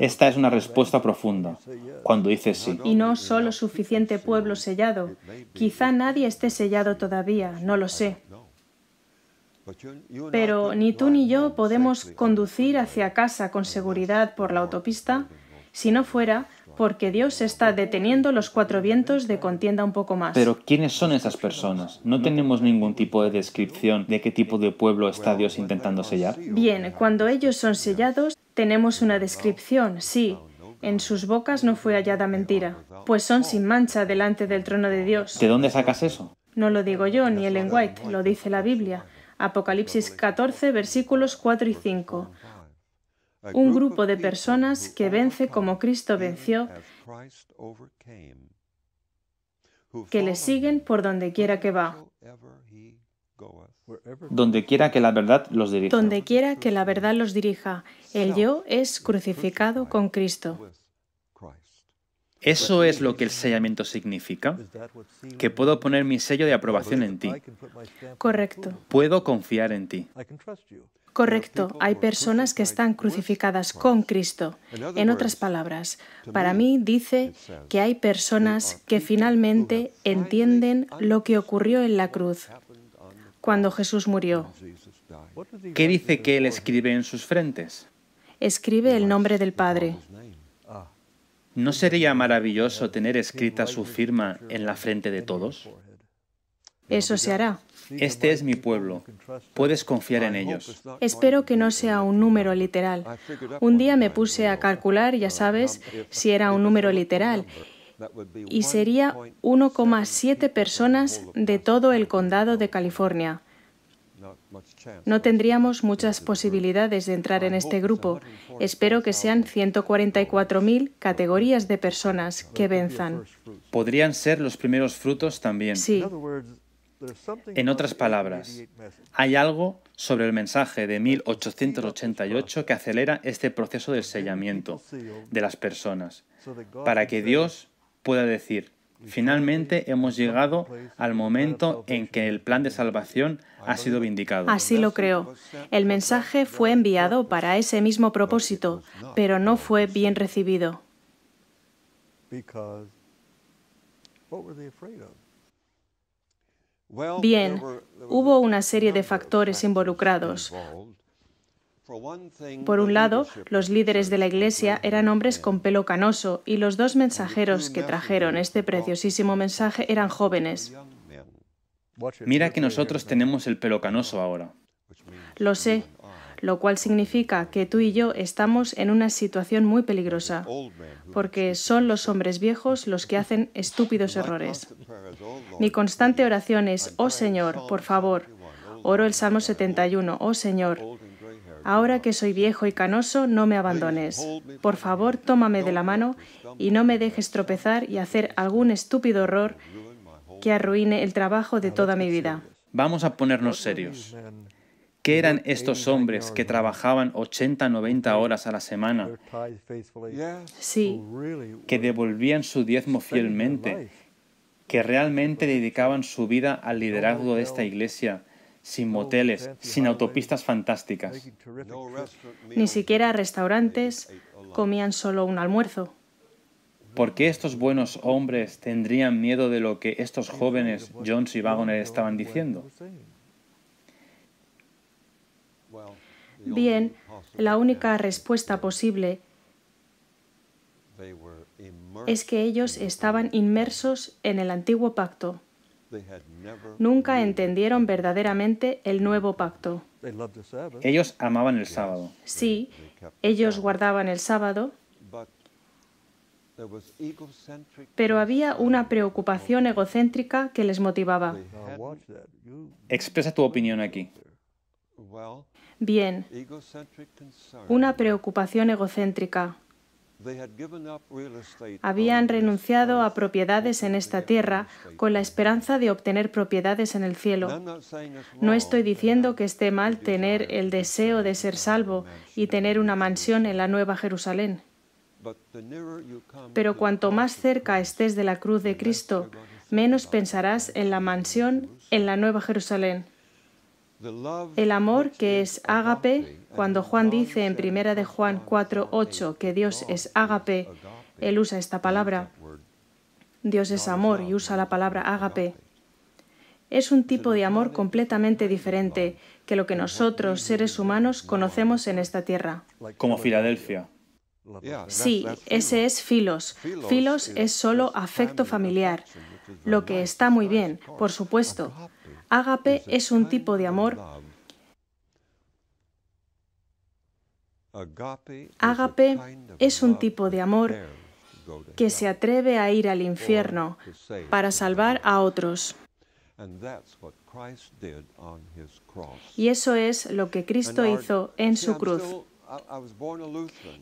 Esta es una respuesta profunda cuando dices sí. Y no solo suficiente pueblo sellado. Quizá nadie esté sellado todavía, no lo sé. Pero ni tú ni yo podemos conducir hacia casa con seguridad por la autopista si no fuera porque Dios está deteniendo los cuatro vientos de contienda un poco más. Pero ¿quiénes son esas personas? No tenemos ningún tipo de descripción de qué tipo de pueblo está Dios intentando sellar. Bien, cuando ellos son sellados, tenemos una descripción, sí. En sus bocas no fue hallada mentira, pues son sin mancha delante del trono de Dios. ¿De dónde sacas eso? No lo digo yo, ni Ellen White, lo dice la Biblia. Apocalipsis 14, versículos 4 y 5. Un grupo de personas que vence como Cristo venció, que le siguen por donde quiera que va. Donde quiera que la verdad los dirija. Donde quiera que la verdad los dirija. El yo es crucificado con Cristo. Eso es lo que el sellamiento significa, que puedo poner mi sello de aprobación en ti. Correcto. Puedo confiar en ti. Correcto, hay personas que están crucificadas con Cristo. En otras palabras, para mí dice que hay personas que finalmente entienden lo que ocurrió en la cruz cuando Jesús murió. ¿Qué dice que él escribe en sus frentes? Escribe el nombre del Padre. ¿No sería maravilloso tener escrita su firma en la frente de todos? Eso se hará. Este es mi pueblo. Puedes confiar en ellos. Espero que no sea un número literal. Un día me puse a calcular, ya sabes, si era un número literal. Y sería 1,7 personas de todo el condado de California no tendríamos muchas posibilidades de entrar en este grupo. Espero que sean 144.000 categorías de personas que venzan. Podrían ser los primeros frutos también. Sí. En otras palabras, hay algo sobre el mensaje de 1888 que acelera este proceso de sellamiento de las personas, para que Dios pueda decir, Finalmente hemos llegado al momento en que el plan de salvación ha sido vindicado. Así lo creo. El mensaje fue enviado para ese mismo propósito, pero no fue bien recibido. Bien, hubo una serie de factores involucrados. Por un lado, los líderes de la iglesia eran hombres con pelo canoso y los dos mensajeros que trajeron este preciosísimo mensaje eran jóvenes. Mira que nosotros tenemos el pelo canoso ahora. Lo sé, lo cual significa que tú y yo estamos en una situación muy peligrosa, porque son los hombres viejos los que hacen estúpidos errores. Oh, Mi constante oración es, oh, oh, oh Señor, por favor, oro el Salmo 71, oh Señor, Ahora que soy viejo y canoso, no me abandones. Por favor, tómame de la mano y no me dejes tropezar y hacer algún estúpido error que arruine el trabajo de toda mi vida. Vamos a ponernos serios. ¿Qué eran estos hombres que trabajaban 80, 90 horas a la semana? Sí. Que devolvían su diezmo fielmente, que realmente dedicaban su vida al liderazgo de esta iglesia, sin oh, moteles, sin autopistas eh. fantásticas. Ni siquiera restaurantes comían solo un almuerzo. ¿Por qué estos buenos hombres tendrían miedo de lo que estos jóvenes Jones y Wagoner estaban diciendo? Bien, la única respuesta posible es que ellos estaban inmersos en el antiguo pacto nunca entendieron verdaderamente el nuevo pacto. Ellos amaban el sábado. Sí, ellos guardaban el sábado, pero había una preocupación egocéntrica que les motivaba. Expresa tu opinión aquí. Bien, una preocupación egocéntrica. Habían renunciado a propiedades en esta tierra con la esperanza de obtener propiedades en el cielo. No estoy diciendo que esté mal tener el deseo de ser salvo y tener una mansión en la Nueva Jerusalén. Pero cuanto más cerca estés de la cruz de Cristo, menos pensarás en la mansión en la Nueva Jerusalén. El amor que es ágape, cuando Juan dice en primera de Juan 8, que Dios es ágape, él usa esta palabra. Dios es amor y usa la palabra ágape. Es un tipo de amor completamente diferente que lo que nosotros, seres humanos, conocemos en esta tierra. Como Filadelfia. Sí, ese es filos. Filos es solo afecto familiar, lo que está muy bien, por supuesto. Ágape es un tipo de amor. Ágape es un tipo de amor que se atreve a ir al infierno para salvar a otros. Y eso es lo que Cristo hizo en su cruz.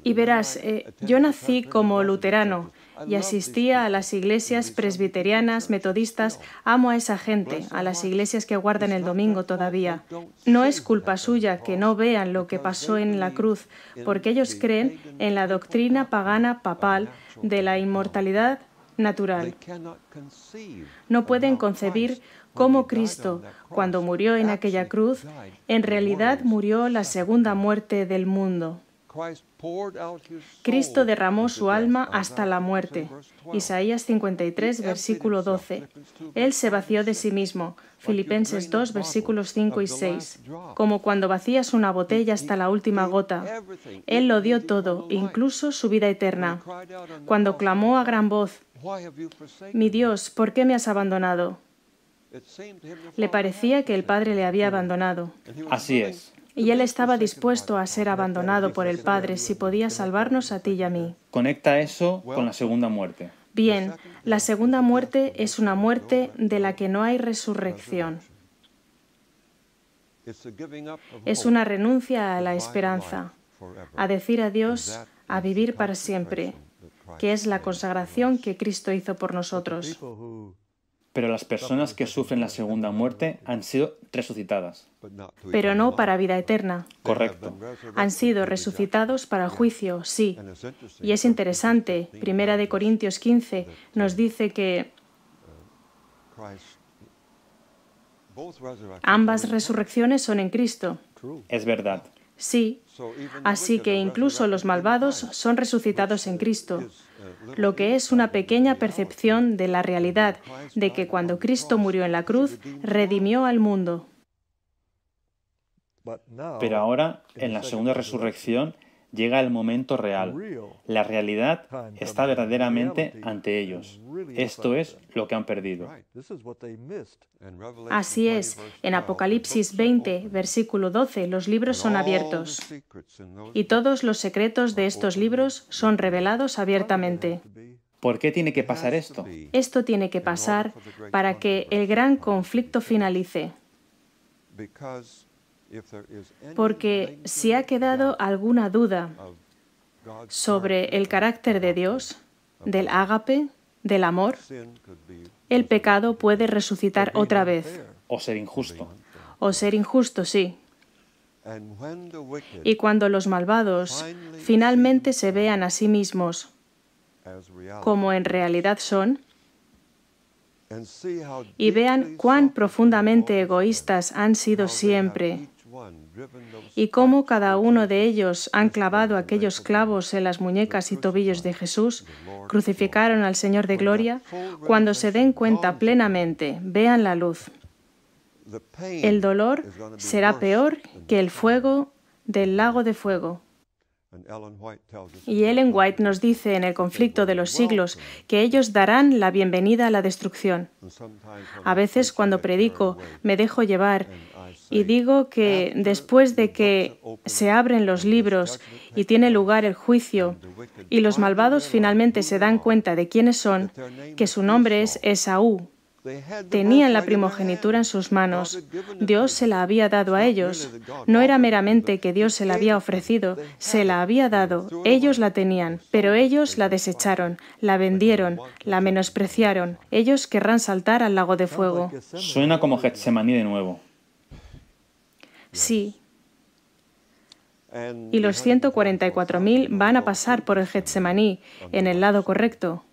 Y verás, eh, yo nací como luterano y asistía a las iglesias presbiterianas, metodistas. Amo a esa gente, a las iglesias que guardan el domingo todavía. No es culpa suya que no vean lo que pasó en la cruz, porque ellos creen en la doctrina pagana papal de la inmortalidad natural. No pueden concebir cómo Cristo, cuando murió en aquella cruz, en realidad murió la segunda muerte del mundo. Cristo derramó su alma hasta la muerte. Isaías 53, versículo 12. Él se vació de sí mismo. Filipenses 2, versículos 5 y 6. Como cuando vacías una botella hasta la última gota. Él lo dio todo, incluso su vida eterna. Cuando clamó a gran voz, Mi Dios, ¿por qué me has abandonado? Le parecía que el Padre le había abandonado. Así es y Él estaba dispuesto a ser abandonado por el Padre si podía salvarnos a ti y a mí. Conecta eso con la segunda muerte. Bien, la segunda muerte es una muerte de la que no hay resurrección. Es una renuncia a la esperanza, a decir adiós, a vivir para siempre, que es la consagración que Cristo hizo por nosotros pero las personas que sufren la segunda muerte han sido resucitadas. Pero no para vida eterna. Correcto. Han sido resucitados para juicio, sí. Y es interesante, Primera de Corintios 15 nos dice que ambas resurrecciones son en Cristo. Es verdad. Sí. Así que incluso los malvados son resucitados en Cristo lo que es una pequeña percepción de la realidad de que cuando Cristo murió en la cruz, redimió al mundo. Pero ahora, en la segunda resurrección, llega el momento real. La realidad está verdaderamente ante ellos. Esto es lo que han perdido. Así es, en Apocalipsis 20, versículo 12, los libros son abiertos y todos los secretos de estos libros son revelados abiertamente. ¿Por qué tiene que pasar esto? Esto tiene que pasar para que el gran conflicto finalice porque si ha quedado alguna duda sobre el carácter de Dios, del ágape, del amor, el pecado puede resucitar otra vez. O ser injusto. O ser injusto, sí. Y cuando los malvados finalmente se vean a sí mismos como en realidad son, y vean cuán profundamente egoístas han sido siempre, y cómo cada uno de ellos han clavado aquellos clavos en las muñecas y tobillos de Jesús, crucificaron al Señor de Gloria, cuando se den cuenta plenamente, vean la luz. El dolor será peor que el fuego del lago de fuego. Y Ellen White nos dice en el conflicto de los siglos que ellos darán la bienvenida a la destrucción. A veces cuando predico me dejo llevar y digo que después de que se abren los libros y tiene lugar el juicio, y los malvados finalmente se dan cuenta de quiénes son, que su nombre es Esaú. Tenían la primogenitura en sus manos. Dios se la había dado a ellos. No era meramente que Dios se la había ofrecido, se la había dado. Ellos la tenían, pero ellos la desecharon, la vendieron, la menospreciaron. Ellos querrán saltar al lago de fuego. Suena como Getsemaní de nuevo. Sí. Y los 144.000 van a pasar por el Getsemaní, en el lado correcto,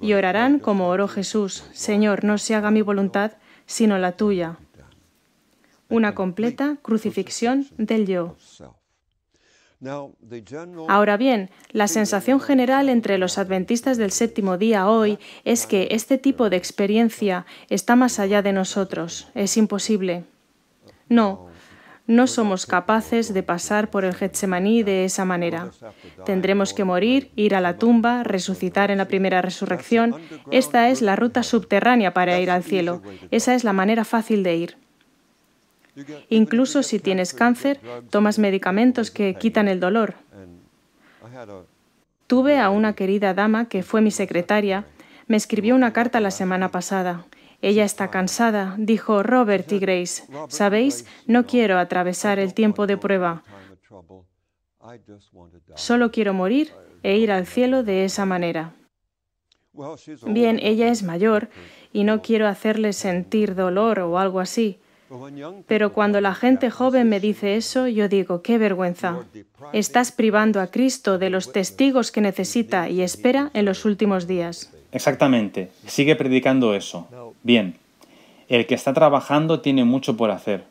y orarán como oró Jesús, Señor, no se haga mi voluntad, sino la tuya. Una completa crucifixión del yo. Ahora bien, la sensación general entre los adventistas del séptimo día hoy es que este tipo de experiencia está más allá de nosotros, es imposible. No, no somos capaces de pasar por el Getsemaní de esa manera. Tendremos que morir, ir a la tumba, resucitar en la primera resurrección. Esta es la ruta subterránea para ir al cielo. Esa es la manera fácil de ir. Incluso si tienes cáncer, tomas medicamentos que quitan el dolor. Tuve a una querida dama que fue mi secretaria, me escribió una carta la semana pasada ella está cansada, dijo Robert y Grace. Sabéis, no quiero atravesar el tiempo de prueba. Solo quiero morir e ir al cielo de esa manera. Bien, ella es mayor y no quiero hacerle sentir dolor o algo así. Pero cuando la gente joven me dice eso, yo digo, qué vergüenza. Estás privando a Cristo de los testigos que necesita y espera en los últimos días. Exactamente, sigue predicando eso. Bien, el que está trabajando tiene mucho por hacer,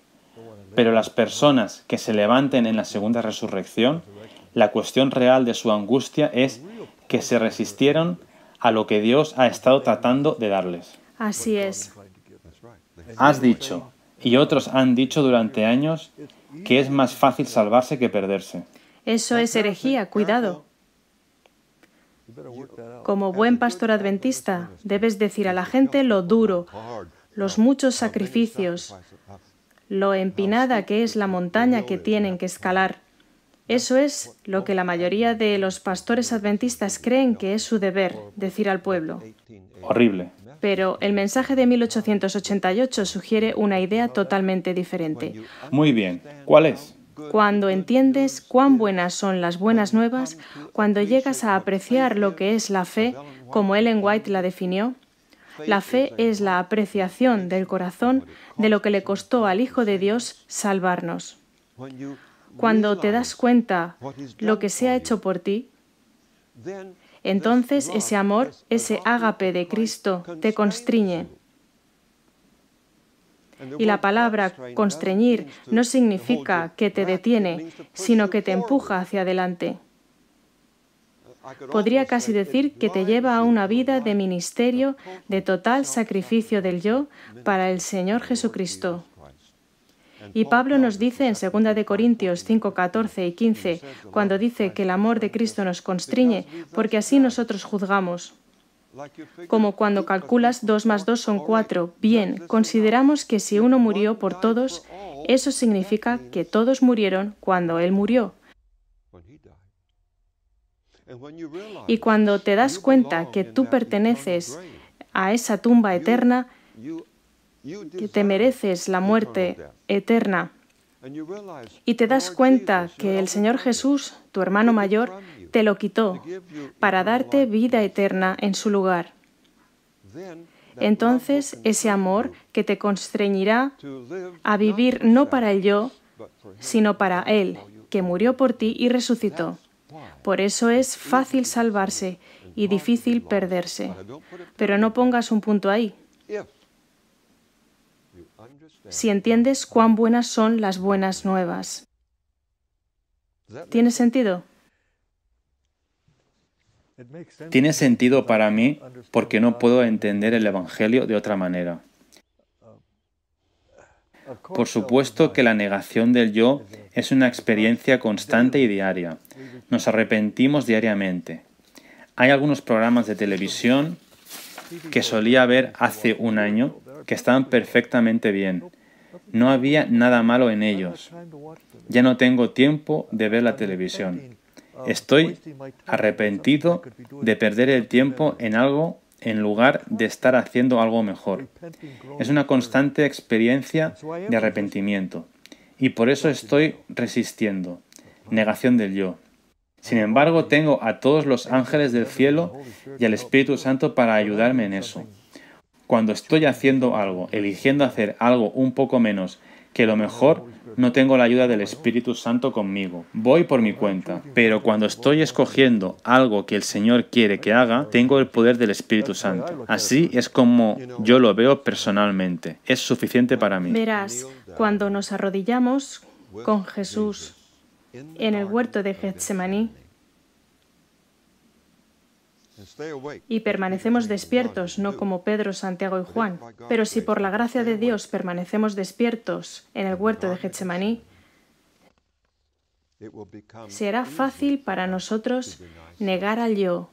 pero las personas que se levanten en la segunda resurrección, la cuestión real de su angustia es que se resistieron a lo que Dios ha estado tratando de darles. Así es. Has dicho, y otros han dicho durante años, que es más fácil salvarse que perderse. Eso es herejía, cuidado. Como eh, buen pastor adventista, debes decir a la gente lo duro, los muchos sacrificios, lo empinada que es la montaña que tienen que escalar. Eso es lo que la mayoría de los pastores adventistas creen que es su deber decir al pueblo. Horrible. Pero el mensaje de 1888 sugiere una idea totalmente diferente. Muy bien. ¿Cuál es? Cuando entiendes cuán buenas son las buenas nuevas, cuando llegas a apreciar lo que es la fe, como Ellen White la definió, la fe es la apreciación del corazón de lo que le costó al Hijo de Dios salvarnos. Cuando te das cuenta lo que se ha hecho por ti, entonces ese amor, ese ágape de Cristo te constriñe y la palabra constreñir no significa que te detiene, sino que te empuja hacia adelante. Podría casi decir que te lleva a una vida de ministerio, de total sacrificio del yo para el Señor Jesucristo. Y Pablo nos dice en 2 de Corintios 5, 14 y 15, cuando dice que el amor de Cristo nos constriñe, porque así nosotros juzgamos. Como cuando calculas 2 más 2 son 4. Bien, consideramos que si uno murió por todos, eso significa que todos murieron cuando él murió. Y cuando te das cuenta que tú perteneces a esa tumba eterna, que te mereces la muerte eterna, y te das cuenta que el Señor Jesús, tu hermano mayor, te lo quitó para darte vida eterna en su lugar. Entonces ese amor que te constreñirá a vivir no para el yo, sino para Él, que murió por ti y resucitó. Por eso es fácil salvarse y difícil perderse. Pero no pongas un punto ahí. Si entiendes cuán buenas son las buenas nuevas. ¿Tiene sentido? Tiene sentido para mí porque no puedo entender el Evangelio de otra manera. Por supuesto que la negación del yo es una experiencia constante y diaria. Nos arrepentimos diariamente. Hay algunos programas de televisión que solía ver hace un año que estaban perfectamente bien. No había nada malo en ellos. Ya no tengo tiempo de ver la televisión. Estoy arrepentido de perder el tiempo en algo en lugar de estar haciendo algo mejor. Es una constante experiencia de arrepentimiento y por eso estoy resistiendo. Negación del yo. Sin embargo, tengo a todos los ángeles del cielo y al Espíritu Santo para ayudarme en eso. Cuando estoy haciendo algo, eligiendo hacer algo un poco menos que lo mejor, no tengo la ayuda del Espíritu Santo conmigo. Voy por mi cuenta, pero cuando estoy escogiendo algo que el Señor quiere que haga, tengo el poder del Espíritu Santo. Así es como yo lo veo personalmente. Es suficiente para mí. Verás, cuando nos arrodillamos con Jesús en el huerto de Getsemaní, y permanecemos despiertos, no como Pedro, Santiago y Juan, pero si por la gracia de Dios permanecemos despiertos en el huerto de Getsemaní, será fácil para nosotros negar al yo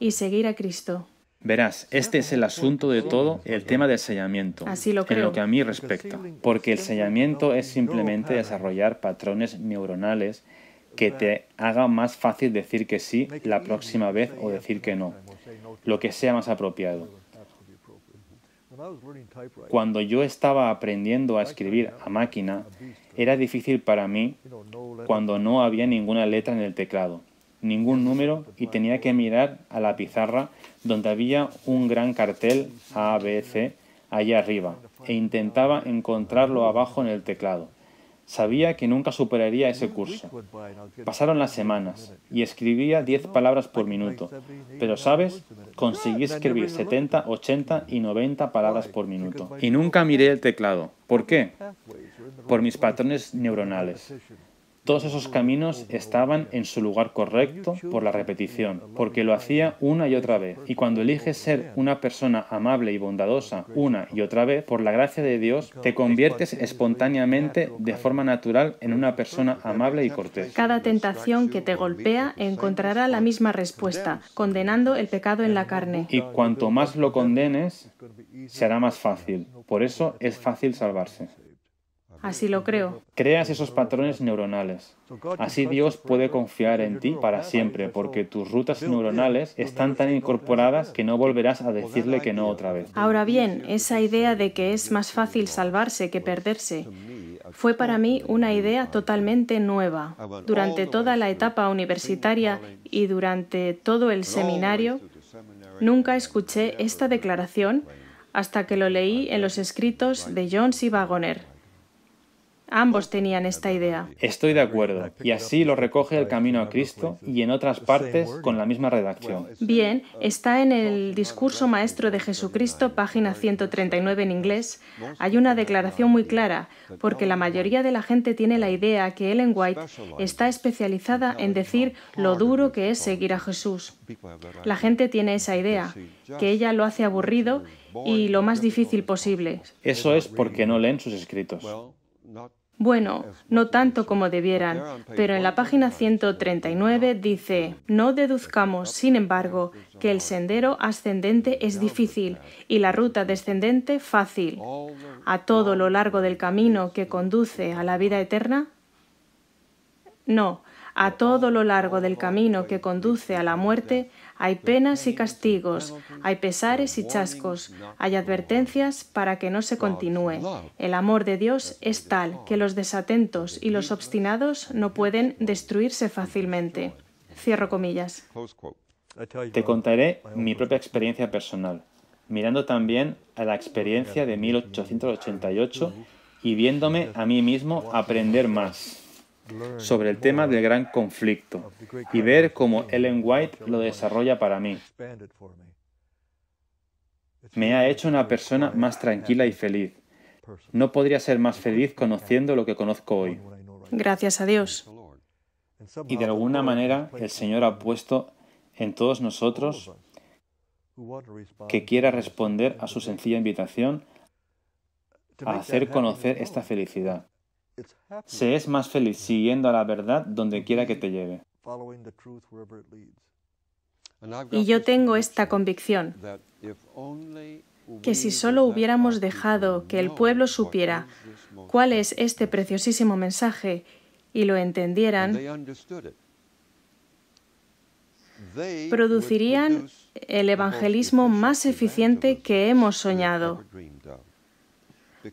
y seguir a Cristo. Verás, este es el asunto de todo el tema del sellamiento, Así lo creo. en lo que a mí respecta, porque el sellamiento es simplemente desarrollar patrones neuronales que te haga más fácil decir que sí la próxima vez o decir que no, lo que sea más apropiado. Cuando yo estaba aprendiendo a escribir a máquina, era difícil para mí cuando no había ninguna letra en el teclado, ningún número y tenía que mirar a la pizarra donde había un gran cartel A, B, C allá arriba e intentaba encontrarlo abajo en el teclado. Sabía que nunca superaría ese curso. Pasaron las semanas y escribía 10 palabras por minuto. Pero, ¿sabes? Conseguí escribir 70, 80 y 90 palabras por minuto. Y nunca miré el teclado. ¿Por qué? Por mis patrones neuronales. Todos esos caminos estaban en su lugar correcto por la repetición, porque lo hacía una y otra vez. Y cuando eliges ser una persona amable y bondadosa una y otra vez, por la gracia de Dios, te conviertes espontáneamente, de forma natural, en una persona amable y cortés. Cada tentación que te golpea encontrará la misma respuesta, condenando el pecado en la carne. Y cuanto más lo condenes, será más fácil. Por eso es fácil salvarse. Así lo creo. Creas esos patrones neuronales. Así Dios puede confiar en ti para siempre, porque tus rutas neuronales están tan incorporadas que no volverás a decirle que no otra vez. Ahora bien, esa idea de que es más fácil salvarse que perderse fue para mí una idea totalmente nueva. Durante toda la etapa universitaria y durante todo el seminario, nunca escuché esta declaración hasta que lo leí en los escritos de John C. Wagoner. Ambos tenían esta idea. Estoy de acuerdo, y así lo recoge el Camino a Cristo y en otras partes con la misma redacción. Bien, está en el Discurso Maestro de Jesucristo, página 139 en inglés. Hay una declaración muy clara, porque la mayoría de la gente tiene la idea que Ellen White está especializada en decir lo duro que es seguir a Jesús. La gente tiene esa idea, que ella lo hace aburrido y lo más difícil posible. Eso es porque no leen sus escritos. Bueno, no tanto como debieran, pero en la página 139 dice, no deduzcamos, sin embargo, que el sendero ascendente es difícil y la ruta descendente fácil. A todo lo largo del camino que conduce a la vida eterna, no, a todo lo largo del camino que conduce a la muerte, hay penas y castigos, hay pesares y chascos, hay advertencias para que no se continúe. El amor de Dios es tal que los desatentos y los obstinados no pueden destruirse fácilmente. Cierro comillas. Te contaré mi propia experiencia personal, mirando también a la experiencia de 1888 y viéndome a mí mismo aprender más sobre el tema del gran conflicto y ver cómo Ellen White lo desarrolla para mí. Me ha hecho una persona más tranquila y feliz. No podría ser más feliz conociendo lo que conozco hoy. Gracias a Dios. Y de alguna manera el Señor ha puesto en todos nosotros que quiera responder a su sencilla invitación a hacer conocer esta felicidad. Se es más feliz siguiendo a la verdad donde quiera que te lleve. Y yo tengo esta convicción que si solo hubiéramos dejado que el pueblo supiera cuál es este preciosísimo mensaje y lo entendieran, producirían el evangelismo más eficiente que hemos soñado.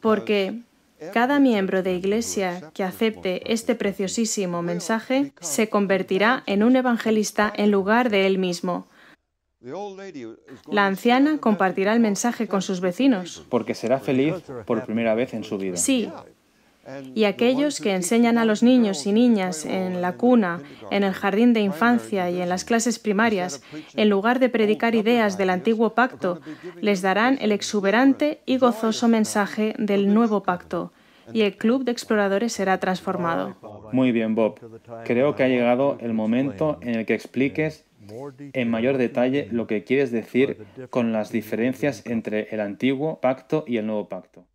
Porque cada miembro de iglesia que acepte este preciosísimo mensaje se convertirá en un evangelista en lugar de él mismo. La anciana compartirá el mensaje con sus vecinos. Porque será feliz por primera vez en su vida. Sí, y aquellos que enseñan a los niños y niñas en la cuna, en el jardín de infancia y en las clases primarias, en lugar de predicar ideas del antiguo pacto, les darán el exuberante y gozoso mensaje del nuevo pacto y el Club de Exploradores será transformado. Muy bien, Bob. Creo que ha llegado el momento en el que expliques en mayor detalle lo que quieres decir con las diferencias entre el antiguo pacto y el nuevo pacto.